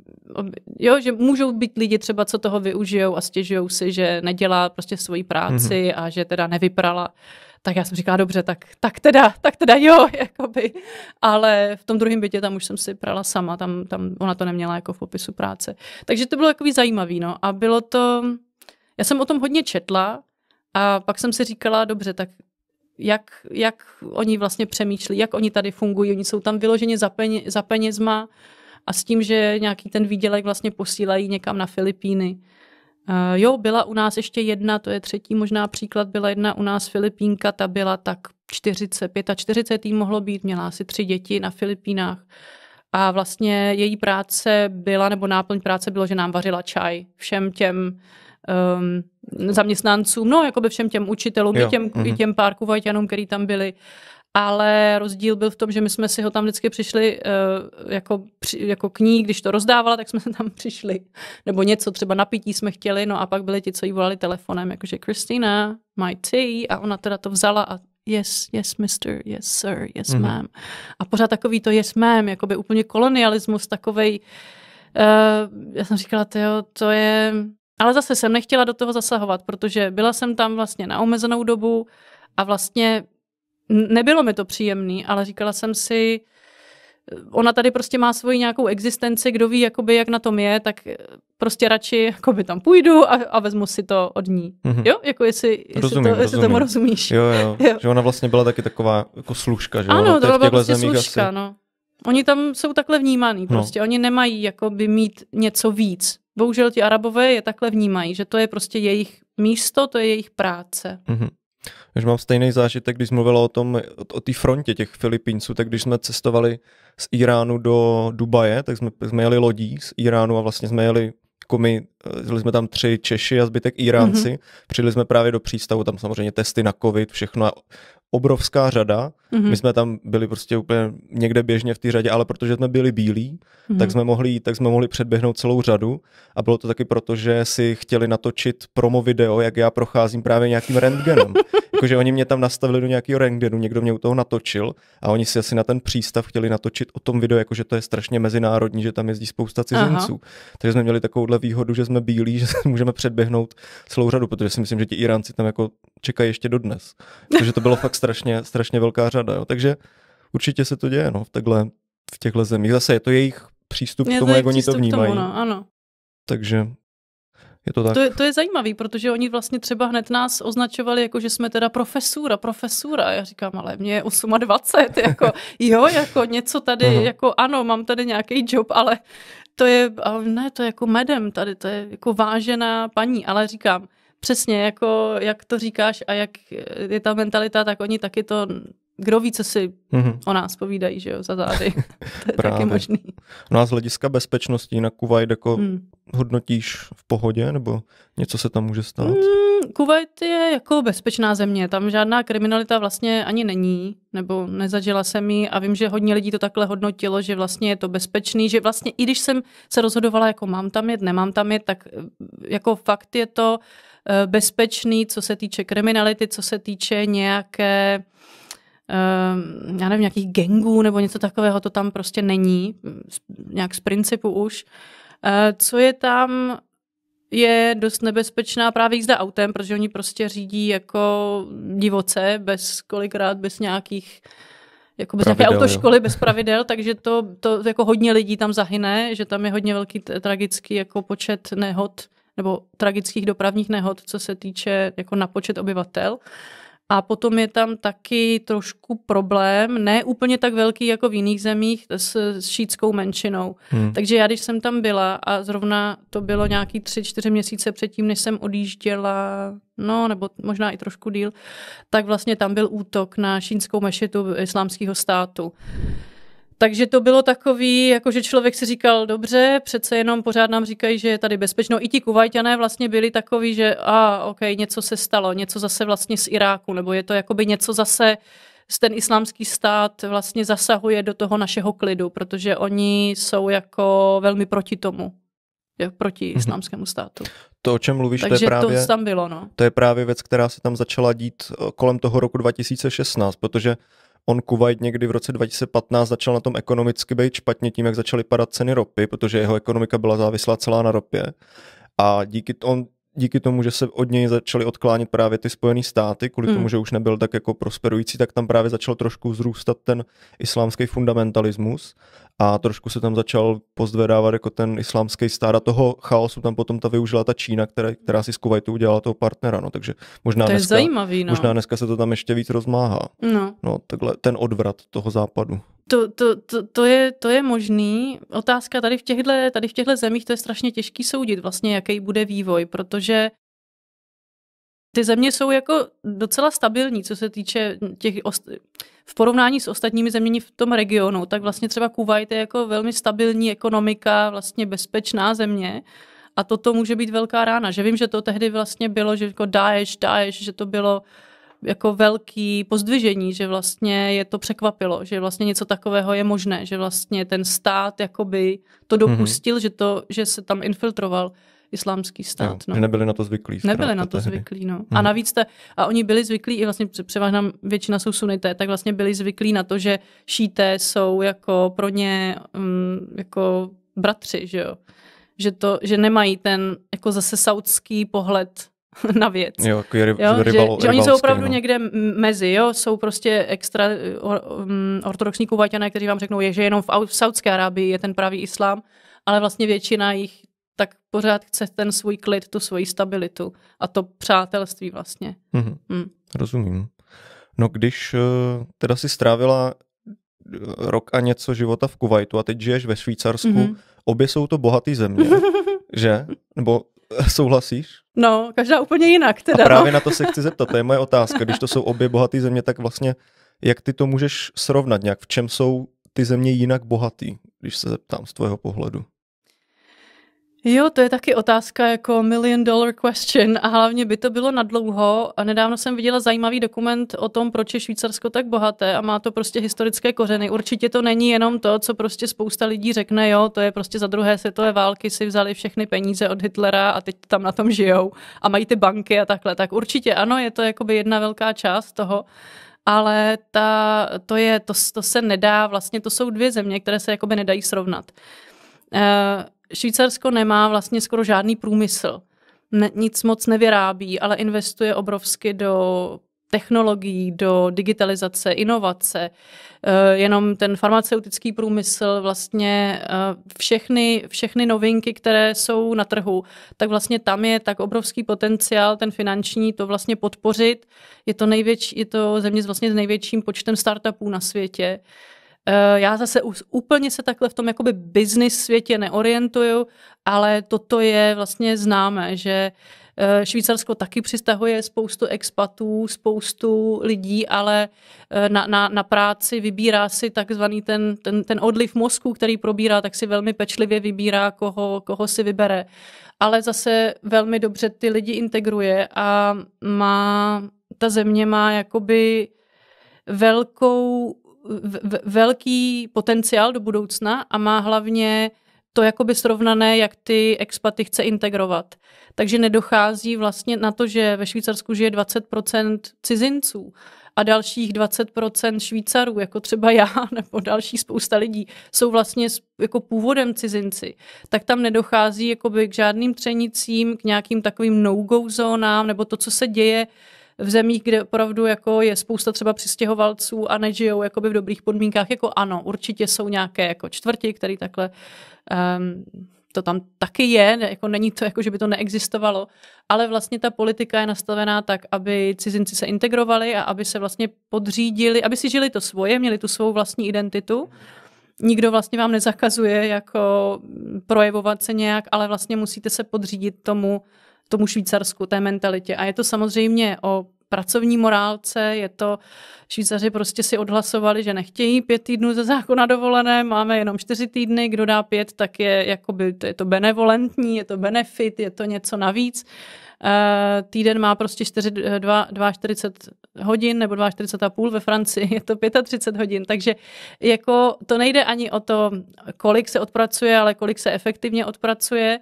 jo, že můžou být lidi třeba, co toho využijou a stěžují si, že nedělá prostě svoji práci mm-hmm. a že teda nevyprala. Tak já jsem říkala, dobře, tak, tak teda, tak teda jo, jakoby. Ale v tom druhém bytě tam už jsem si prala sama, tam, tam ona to neměla jako v popisu práce. Takže to bylo takový zajímavý, no. A bylo to, já jsem o tom hodně četla, a pak jsem si říkala, dobře, tak jak, jak oni vlastně přemýšlí, jak oni tady fungují. Oni jsou tam vyloženě za, peně, za penězma a s tím, že nějaký ten výdělek vlastně posílají někam na Filipíny. Uh, jo, byla u nás ještě jedna, to je třetí možná příklad, byla jedna u nás Filipínka, ta byla tak 40, 45 jí mohlo být, měla asi tři děti na Filipínách. A vlastně její práce byla, nebo náplň práce bylo, že nám vařila čaj všem těm um, zaměstnancům, no jako by všem těm učitelům, jo. i těm, mm-hmm. těm párku který tam byli. Ale rozdíl byl v tom, že my jsme si ho tam vždycky přišli uh, jako, při, jako k ní, když to rozdávala, tak jsme se tam přišli. Nebo něco, třeba napití jsme chtěli, no a pak byli ti, co jí volali telefonem, jakože Kristina, my tea, a ona teda to vzala a yes, yes, mister, yes, sir, yes, mm-hmm. ma'am. A pořád takový to yes, ma'am, jakoby úplně kolonialismus takovej, uh, já jsem říkala, to je, ale zase jsem nechtěla do toho zasahovat, protože byla jsem tam vlastně na omezenou dobu a vlastně nebylo mi to příjemné, ale říkala jsem si, ona tady prostě má svoji nějakou existenci, kdo ví, jakoby, jak na tom je, tak prostě radši jakoby, tam půjdu a, a vezmu si to od ní. Mm-hmm. Jo, jako jestli, jestli, rozumím, to, rozumím. jestli tomu rozumíš. Jo, jo, jo, že ona vlastně byla taky taková jako služka, že Ano, to byla prostě služka, asi... no. Oni tam jsou takhle vnímaný, no. prostě no. oni nemají jakoby mít něco víc bohužel ti arabové je takhle vnímají, že to je prostě jejich místo, to je jejich práce. Mm-hmm. Když mám stejný zážitek, když mluvila o tom, o té frontě těch Filipínců, tak když jsme cestovali z Iránu do Dubaje, tak jsme, jsme jeli lodí z Iránu a vlastně jsme jeli jako my, jeli jsme tam tři Češi a zbytek Iránci, mm-hmm. přijeli jsme právě do přístavu, tam samozřejmě testy na covid, všechno a obrovská řada. Mm-hmm. My jsme tam byli prostě úplně někde běžně v té řadě, ale protože jsme byli bílí, mm-hmm. tak, jsme mohli, tak jsme mohli předběhnout celou řadu. A bylo to taky proto, že si chtěli natočit promo video, jak já procházím právě nějakým rentgenem. Jakože oni mě tam nastavili do nějakého rentgenu, někdo mě u toho natočil a oni si asi na ten přístav chtěli natočit o tom video, jakože to je strašně mezinárodní, že tam jezdí spousta cizinců. Aha. Takže jsme měli takovouhle výhodu, že jsme bílí, že můžeme předběhnout celou řadu, protože si myslím, že ti Iránci tam jako čekají ještě dodnes. Takže to bylo fakt strašně, strašně velká řada. Jo. Takže určitě se to děje no, v, takhle, v těchto zemích. Zase je to jejich přístup je k tomu, jak oni to vnímají. Tomu, no, ano. Takže je to tak. To je, to je zajímavý, protože oni vlastně třeba hned nás označovali jako, že jsme teda profesura, profesura. Já říkám, ale mě je 28, jako jo, jako něco tady, uh-huh. jako ano, mám tady nějaký job, ale to je, ale ne, to je jako medem tady, to je jako vážená paní, ale říkám, přesně, jako jak to říkáš a jak je ta mentalita, tak oni taky to kdo ví, co si mm-hmm. o nás povídají, že jo, za zády. to je Právě. taky možný. No a z hlediska bezpečnosti na Kuwait jako mm. hodnotíš v pohodě, nebo něco se tam může stát? Mm, Kuwait je jako bezpečná země, tam žádná kriminalita vlastně ani není, nebo nezažila jsem ji a vím, že hodně lidí to takhle hodnotilo, že vlastně je to bezpečný, že vlastně i když jsem se rozhodovala, jako mám tam jet, nemám tam jet, tak eh, jako fakt je to uh, Eh, bezpečný, co se týče kriminality, co se týče nějaké eh, já nevím, nějakých gengů nebo něco takového, to tam prostě není, nějak z principu už. Eh, co je tam, je dost nebezpečná právě jízda autem, protože oni prostě řídí jako divoce, bez kolikrát, bez nějakých jako bez pravidel, nějaké autoškoly, jo. bez pravidel, takže to, to jako hodně lidí tam zahyne, že tam je hodně velký tragický jako počet nehod nebo tragických dopravních nehod, co se týče jako na počet obyvatel. A potom je tam taky trošku problém, ne úplně tak velký jako v jiných zemích, s, s šítskou menšinou. Hmm. Takže já, když jsem tam byla a zrovna to bylo nějaký tři, čtyři měsíce předtím, než jsem odjížděla, no nebo možná i trošku díl, tak vlastně tam byl útok na šínskou mešitu islámského státu. Takže to bylo takový, jako že člověk si říkal, dobře, přece jenom pořád nám říkají, že je tady bezpečno. I ti Kuvajťané vlastně byli takový, že a, ok, něco se stalo, něco zase vlastně z Iráku, nebo je to jakoby něco zase, ten islámský stát vlastně zasahuje do toho našeho klidu, protože oni jsou jako velmi proti tomu, proti mm-hmm. islámskému státu. To, o čem mluvíš, Takže to je právě, to tam bylo, no. To je právě věc, která se tam začala dít eh, kolem toho roku 2016, protože On Kuwait někdy v roce 2015 začal na tom ekonomicky být špatně tím, jak začaly padat ceny ropy, protože jeho ekonomika byla závislá celá na ropě. A díky on díky tomu, že se od něj začaly odklánět právě ty Spojené státy, kvůli mm. tomu, že už nebyl tak jako prosperující, tak tam právě začal trošku zrůstat ten islámský fundamentalismus a trošku se tam začal pozvedávat jako ten islámský stát a toho chaosu tam potom ta využila ta Čína, která, která si z Kuwaitu udělala toho partnera, no, takže možná, to dneska, zajímavý, no. možná dneska se to tam ještě víc rozmáhá. No. no takhle ten odvrat toho západu. To, to, to, to, je, to je možný. Otázka tady v, těchto, tady v těchto zemích, to je strašně těžký soudit vlastně, jaký bude vývoj, protože ty země jsou jako docela stabilní, co se týče těch ost- v porovnání s ostatními zeměmi v tom regionu, tak vlastně třeba Kuwait je jako velmi stabilní ekonomika, vlastně bezpečná země a toto může být velká rána. Že vím, že to tehdy vlastně bylo, že jako Daesh, Daesh, že to bylo jako velký pozdvižení, že vlastně je to překvapilo, že vlastně něco takového je možné, že vlastně ten stát jakoby to mhm. dopustil, mm-hmm. že, to, že se tam infiltroval islámský stát. Jo, no. Že nebyli na to zvyklí. Nebyli na to tehdy. zvyklí, no. Hmm. A mhm. navíc, te, a oni byli zvyklí, i vlastně převážná většina jsou sunité, tak vlastně byli zvyklí na to, že šíté jsou jako pro ně um, jako bratři, že jo. Že, to, že nemají ten jako zase saudský pohled na věc. Jo, jako ryb, jo? Rybalo, že, že oni jsou opravdu no. někde mezi, jo? jsou prostě extra or, um, mm, ortodoxní kuvaťané, kteří vám řeknou, že jenom v, v Saudské Arábii je ten pravý islám, ale vlastně většina jich tak pořád chce ten svůj klid, tu svoji stabilitu a to přátelství vlastně. Mm-hmm. Mm. Rozumím. No když eh, teda si strávila eh, rok a něco života v Kuwaitu a teď žiješ ve Švýcarsku, mm-hmm. obě jsou to bohatý země, že? Nebo Souhlasíš? No, každá úplně jinak. Teda, a no. právě no. na to se chci zeptat, to je moje otázka. Když to jsou obě bohaté země, tak vlastně jak ty to můžeš srovnat nějak? V čem jsou ty země jinak bohatý, když se zeptám z tvého pohledu? Jo, to je taky otázka jako million dollar question a hlavně by to bylo nadlouho. A nedávno jsem viděla zajímavý dokument o tom, proč je Švýcarsko tak bohaté a má to prostě historické kořeny. Určitě to není jenom to, co prostě spousta lidí řekne, jo, to je prostě za druhé světové války si vzali všechny peníze od Hitlera a teď tam na tom žijou a mají ty banky a takhle. Tak určitě ano, je to jakoby jedna velká část toho ale ta, to, je, to, to se nedá, vlastně to jsou dvě země, které se jakoby nedají srovnat. Eh, Švýcarsko nemá vlastně skoro žádný průmysl. nic moc nevyrábí, ale investuje obrovsky do technologií, do digitalizace, inovace, eh, jenom ten farmaceutický průmysl, vlastně eh, všechny, všechny novinky, které jsou na trhu, tak vlastně tam je tak obrovský potenciál, ten finanční, to vlastně podpořit. Je to, největší, je to země s vlastně největším počtem startupů na světě. Eh, já zase úplně se takhle v tom jakoby business světě neorientuju, ale toto je vlastně známé, že eh, Švýcarsko taky přistahuje spoustu expatů, spoustu lidí, ale eh, na, na, na práci vybírá si takzvaný ten, ten, ten odliv mozku, který probírá, tak si velmi pečlivě vybírá, koho, koho si vybere. Ale zase velmi dobře ty lidi integruje a má, ta země má jakoby velkou velký potenciál do budoucna a má hlavně to jakoby srovnané, jak ty expaty chce integrovat. Takže nedochází vlastně na to, že ve Švýcarsku žije 20% cizinců a dalších 20% Švýcarů, jako třeba já nebo další spousta lidí, jsou vlastně jako původem cizinci, tak tam nedochází jakoby k žádným třenicím, k nějakým takovým no-go zónám, nebo to, co se děje v zemích, kde opravdu jako je spousta třeba přistěhovalců a nežijou jakoby v dobrých podmínkách, jako ano, určitě jsou nějaké jako čtvrti, které takhle um, to tam taky je, jako není to jako, že by to neexistovalo, ale vlastně ta politika je nastavená tak, aby cizinci se integrovali a aby se vlastně podřídili, aby si žili to svoje, měli tu svou vlastní identitu. Nikdo vlastně vám nezakazuje jako projevovat se nějak, ale vlastně musíte se podřídit tomu, tomu Švýcarsku, té mentalitě. A je to samozřejmě o pracovní morálce, je to, Švýcaři prostě si odhlasovali, že nechtějí pět týdnů ze zákona dovolené, máme jenom čtyři týdny, kdo dá pět, tak je, jakoby, to, je to benevolentní, je to benefit, je to něco navíc. Uh, týden má prostě 4, 2, 2, hodin nebo 2,40 a půl ve Francii, je to 35 hodin, takže jako to nejde ani o to, kolik se odpracuje, ale kolik se efektivně odpracuje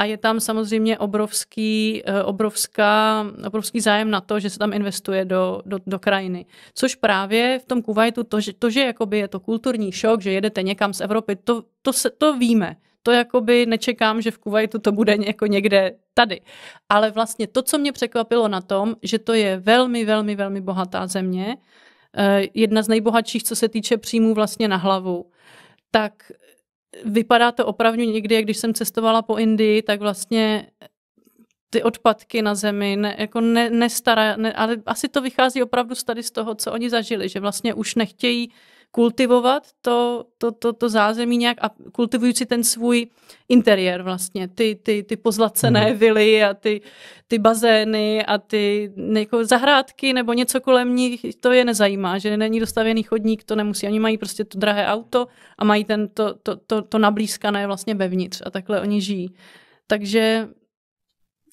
a je tam samozřejmě obrovský, eh, obrovská, obrovský zájem na to, že se tam investuje do, do, do krajiny. Což právě v tom Kuwaitu, to, že, to, že jakoby je to kulturní šok, že jedete někam z Evropy, to, to, se, to víme. To jakoby nečekám, že v Kuwaitu to bude jako někde tady. Ale vlastně to, co mě překvapilo na tom, že to je velmi, velmi, velmi bohatá země, eh, jedna z nejbohatších, co se týče příjmů vlastně na hlavu, tak vypadá to opravdu někdy, když jsem cestovala po Indii, tak vlastně ty odpadky na zemi, ne, jako ne, nestará, ne, ale asi to vychází opravdu z tady z toho, co oni zažili, že vlastně už nechtějí kultivovat to, to, to, to zázemí nějak a kultivující ten svůj interiér vlastně, ty, ty, ty pozlacené mm. vily a ty, ty bazény a ty jako zahrádky nebo něco kolem nich, to je nezajímá, že není dostavěný chodník, to nemusí, oni mají prostě to drahé auto a mají ten, to, to, to, to nablízkané vlastně vevnitř a takhle oni žijí. Takže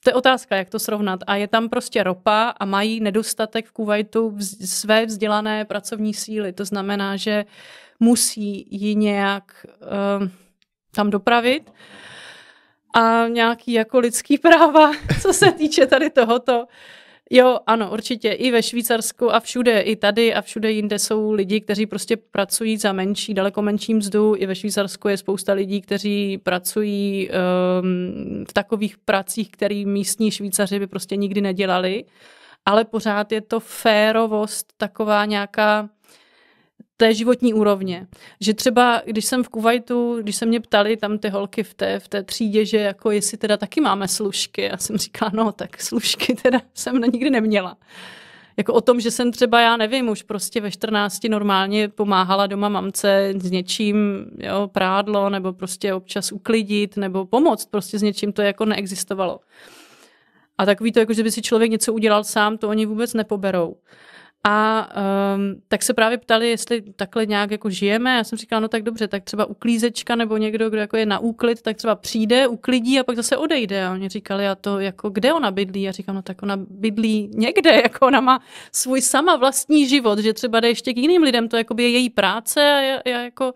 to je otázka, jak to srovnat. A je tam prostě ropa a mají nedostatek v Kuwaitu vz- své vzdělané pracovní síly. To znamená, že musí ji nějak uh, tam dopravit. A nějaký jako lidský práva, co se týče tady tohoto, Jo, ano, určitě. I ve Švýcarsku a všude, i tady a všude jinde jsou lidi, kteří prostě pracují za menší, daleko menší mzdu. I ve Švýcarsku je spousta lidí, kteří pracují um, v takových pracích, které místní Švýcaři by prostě nikdy nedělali. Ale pořád je to férovost taková nějaká té životní úrovně. Že třeba, když jsem v Kuwaitu, když se mě ptali tam ty holky v té, v té třídě, že jako jestli teda taky máme služky, já jsem říkala, no tak služky teda jsem na nikdy neměla. Jako o tom, že jsem třeba, já nevím, už prostě ve 14 normálně pomáhala doma mamce s něčím, jo, prádlo, nebo prostě občas uklidit, nebo pomoct prostě s něčím, to jako neexistovalo. A takový to, jako že by si člověk něco udělal sám, to oni vůbec nepoberou. A um, tak se právě ptali, jestli takhle nějak jako žijeme. Já jsem říkala, no tak dobře, tak třeba uklízečka nebo někdo, kdo jako je na úklid, tak třeba přijde, uklidí a pak zase odejde. A oni říkali, a to jako kde ona bydlí? Já říkám, no tak ona bydlí někde, jako ona má svůj sama vlastní život, že třeba jde ještě k jiným lidem, to jako je její práce a já, já jako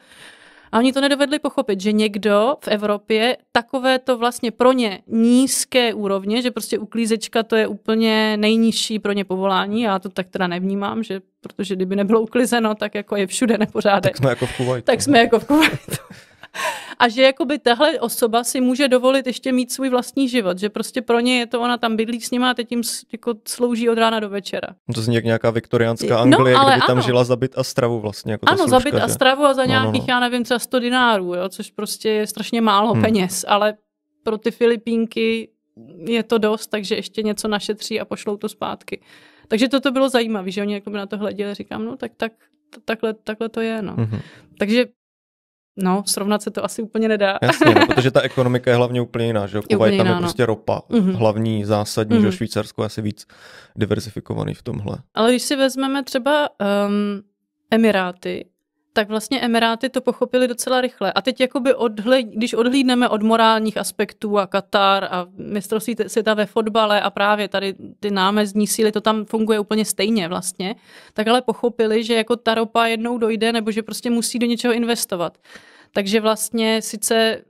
a oni to nedovedli pochopit, že někdo v Evropě takové to vlastně pro ně nízké úrovně, že prostě uklízečka to je úplně nejnižší pro ně povolání. Já to tak teda nevnímám, že protože kdyby nebylo uklizeno, tak jako je všude nepořádek. Tak jsme jako v Kuwaitu. Tak jsme jako v Kuwaitu. a že jakoby tahle osoba si může dovolit ještě mít svůj vlastní život, že prostě pro ně je to, ona tam bydlí s nima a teď jim jako slouží od rána do večera. No to zní jak nějaká viktoriánská no, Anglie, no, ale kdyby tam žila zabit a stravu vlastně. Jako ano, služka, zabit že? a stravu a za no, no nějakých, no, no. já nevím, třeba 100 dinárů, jo, což prostě je strašně málo hmm. peněz, ale pro ty Filipínky je to dost, takže ještě něco našetří a pošlou to zpátky. Takže toto bylo zajímavé, že oni jako by na to hleděli, říkám, no tak, tak takhle, takhle to je. No. Mm-hmm. Takže No, srovnat se to asi úplně nedá. Jasně, no, protože ta ekonomika je hlavně úplně jiná, že jo? tam je no. prostě ropa, mm-hmm. hlavní, zásadní, mm-hmm. že mhm. Švýcarsko je asi víc diversifikovaný v tomhle. Ale když si vezmeme třeba um, Emiráty, tak vlastně Emiráty to pochopili docela rychle. A teď jakoby odhled, když odhlídneme od morálních aspektů a Katar a mistrovství světa ve fotbale a právě tady ty námezní síly, to tam funguje úplně stejně vlastně, tak ale pochopili, že jako ta ropa jednou dojde nebo že prostě musí do něčeho investovat. Takže vlastně sice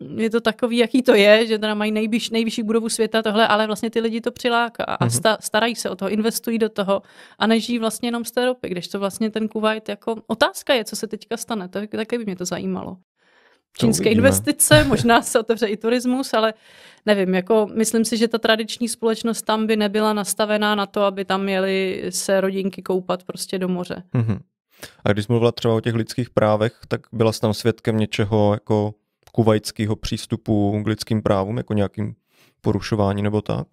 je to takový, jaký to je, že teda mají nejvyšší, nejvyšší budovu světa tohle, ale vlastně ty lidi to přiláká a mhm. sta, starají se o to, investují do toho a nežijí vlastně jenom z té ropy, když to vlastně ten Kuwait jako otázka je, co se teďka stane, to, také by mě to zajímalo. Čínské to investice, možná se otevře i turismus, ale nevím, jako myslím si, že ta tradiční společnost tam by nebyla nastavená na to, aby tam měly se rodinky koupat prostě do moře. Mm-hmm. A když mluvila třeba o těch lidských právech, tak byla jsi tam svědkem něčeho jako kuvajského přístupu k lidským právům jako nějakým porušování nebo tak?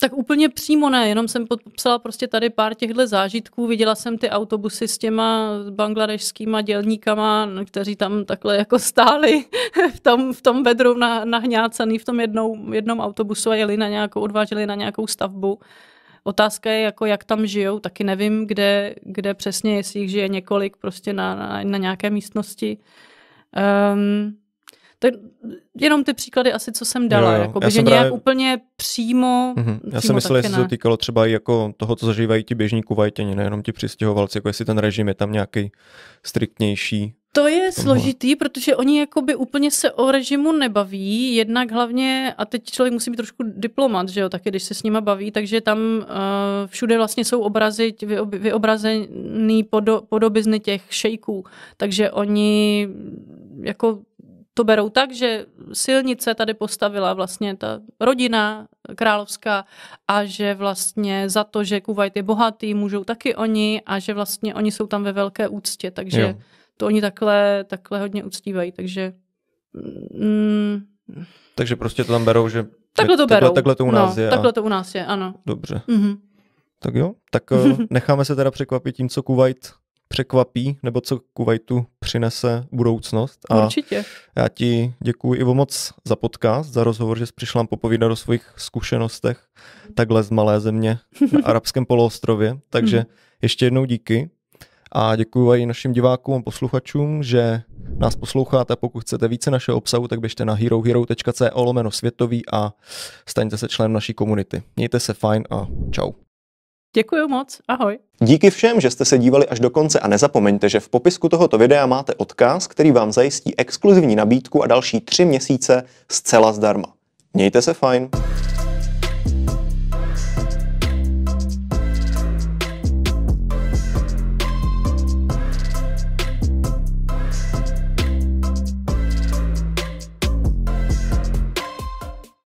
Tak úplně přímo ne, jenom jsem popsala prostě tady pár těchto zážitků. Viděla jsem ty autobusy s těma bangladešskýma dělníkama, kteří tam takhle jako stáli v tom, v tom vedru na, nahňácený v tom jednou, jednom autobusu a jeli na nějakou, odváželi na nějakou stavbu. Otázka je, jako jak tam žijou, taky nevím, kde, kde přesně, jestli jich žije několik prostě na, na, na nějaké místnosti. Um, tak jenom ty příklady asi, co jsem dala, jo, jo. Jako by, že jsem nějak právě... úplně přímo... Mm-hmm. přímo Já jsem myslel, jestli se to týkalo třeba i jako toho, co zažívají ti běžní kuvajtěni, nejenom ti přistěhovalci, jako jestli ten režim je tam nějaký striktnější. To je složitý, protože oni jakoby úplně se o režimu nebaví, jednak hlavně, a teď člověk musí být trošku diplomat, že jo, taky když se s nima baví, takže tam uh, všude vlastně jsou obrazy, vyob, vyobrazený podo, podobizny těch šejků, takže oni jako to berou tak, že silnice tady postavila vlastně ta rodina královská a že vlastně za to, že Kuwait je bohatý, můžou taky oni a že vlastně oni jsou tam ve velké úctě, takže jo. to oni takhle, takhle hodně uctívají, takže mm, takže prostě to tam berou, že takhle to berou. Takhle, takhle to u no, nás no, je. Takhle a... to u nás je, ano. Dobře. Mm-hmm. Tak jo, tak eh, necháme se teda překvapit tím, co Kuwait překvapí, nebo co Kuwaitu přinese budoucnost. A Určitě. Já ti děkuji i moc za podcast, za rozhovor, že jsi přišla popovídat o svých zkušenostech takhle z malé země na arabském poloostrově. Takže hmm. ještě jednou díky a děkuji i našim divákům a posluchačům, že nás posloucháte. Pokud chcete více našeho obsahu, tak běžte na herohero.co lomeno světový a staňte se členem naší komunity. Mějte se fajn a čau. Děkuji moc, ahoj. Díky všem, že jste se dívali až do konce a nezapomeňte, že v popisku tohoto videa máte odkaz, který vám zajistí exkluzivní nabídku a další tři měsíce zcela zdarma. Mějte se fajn.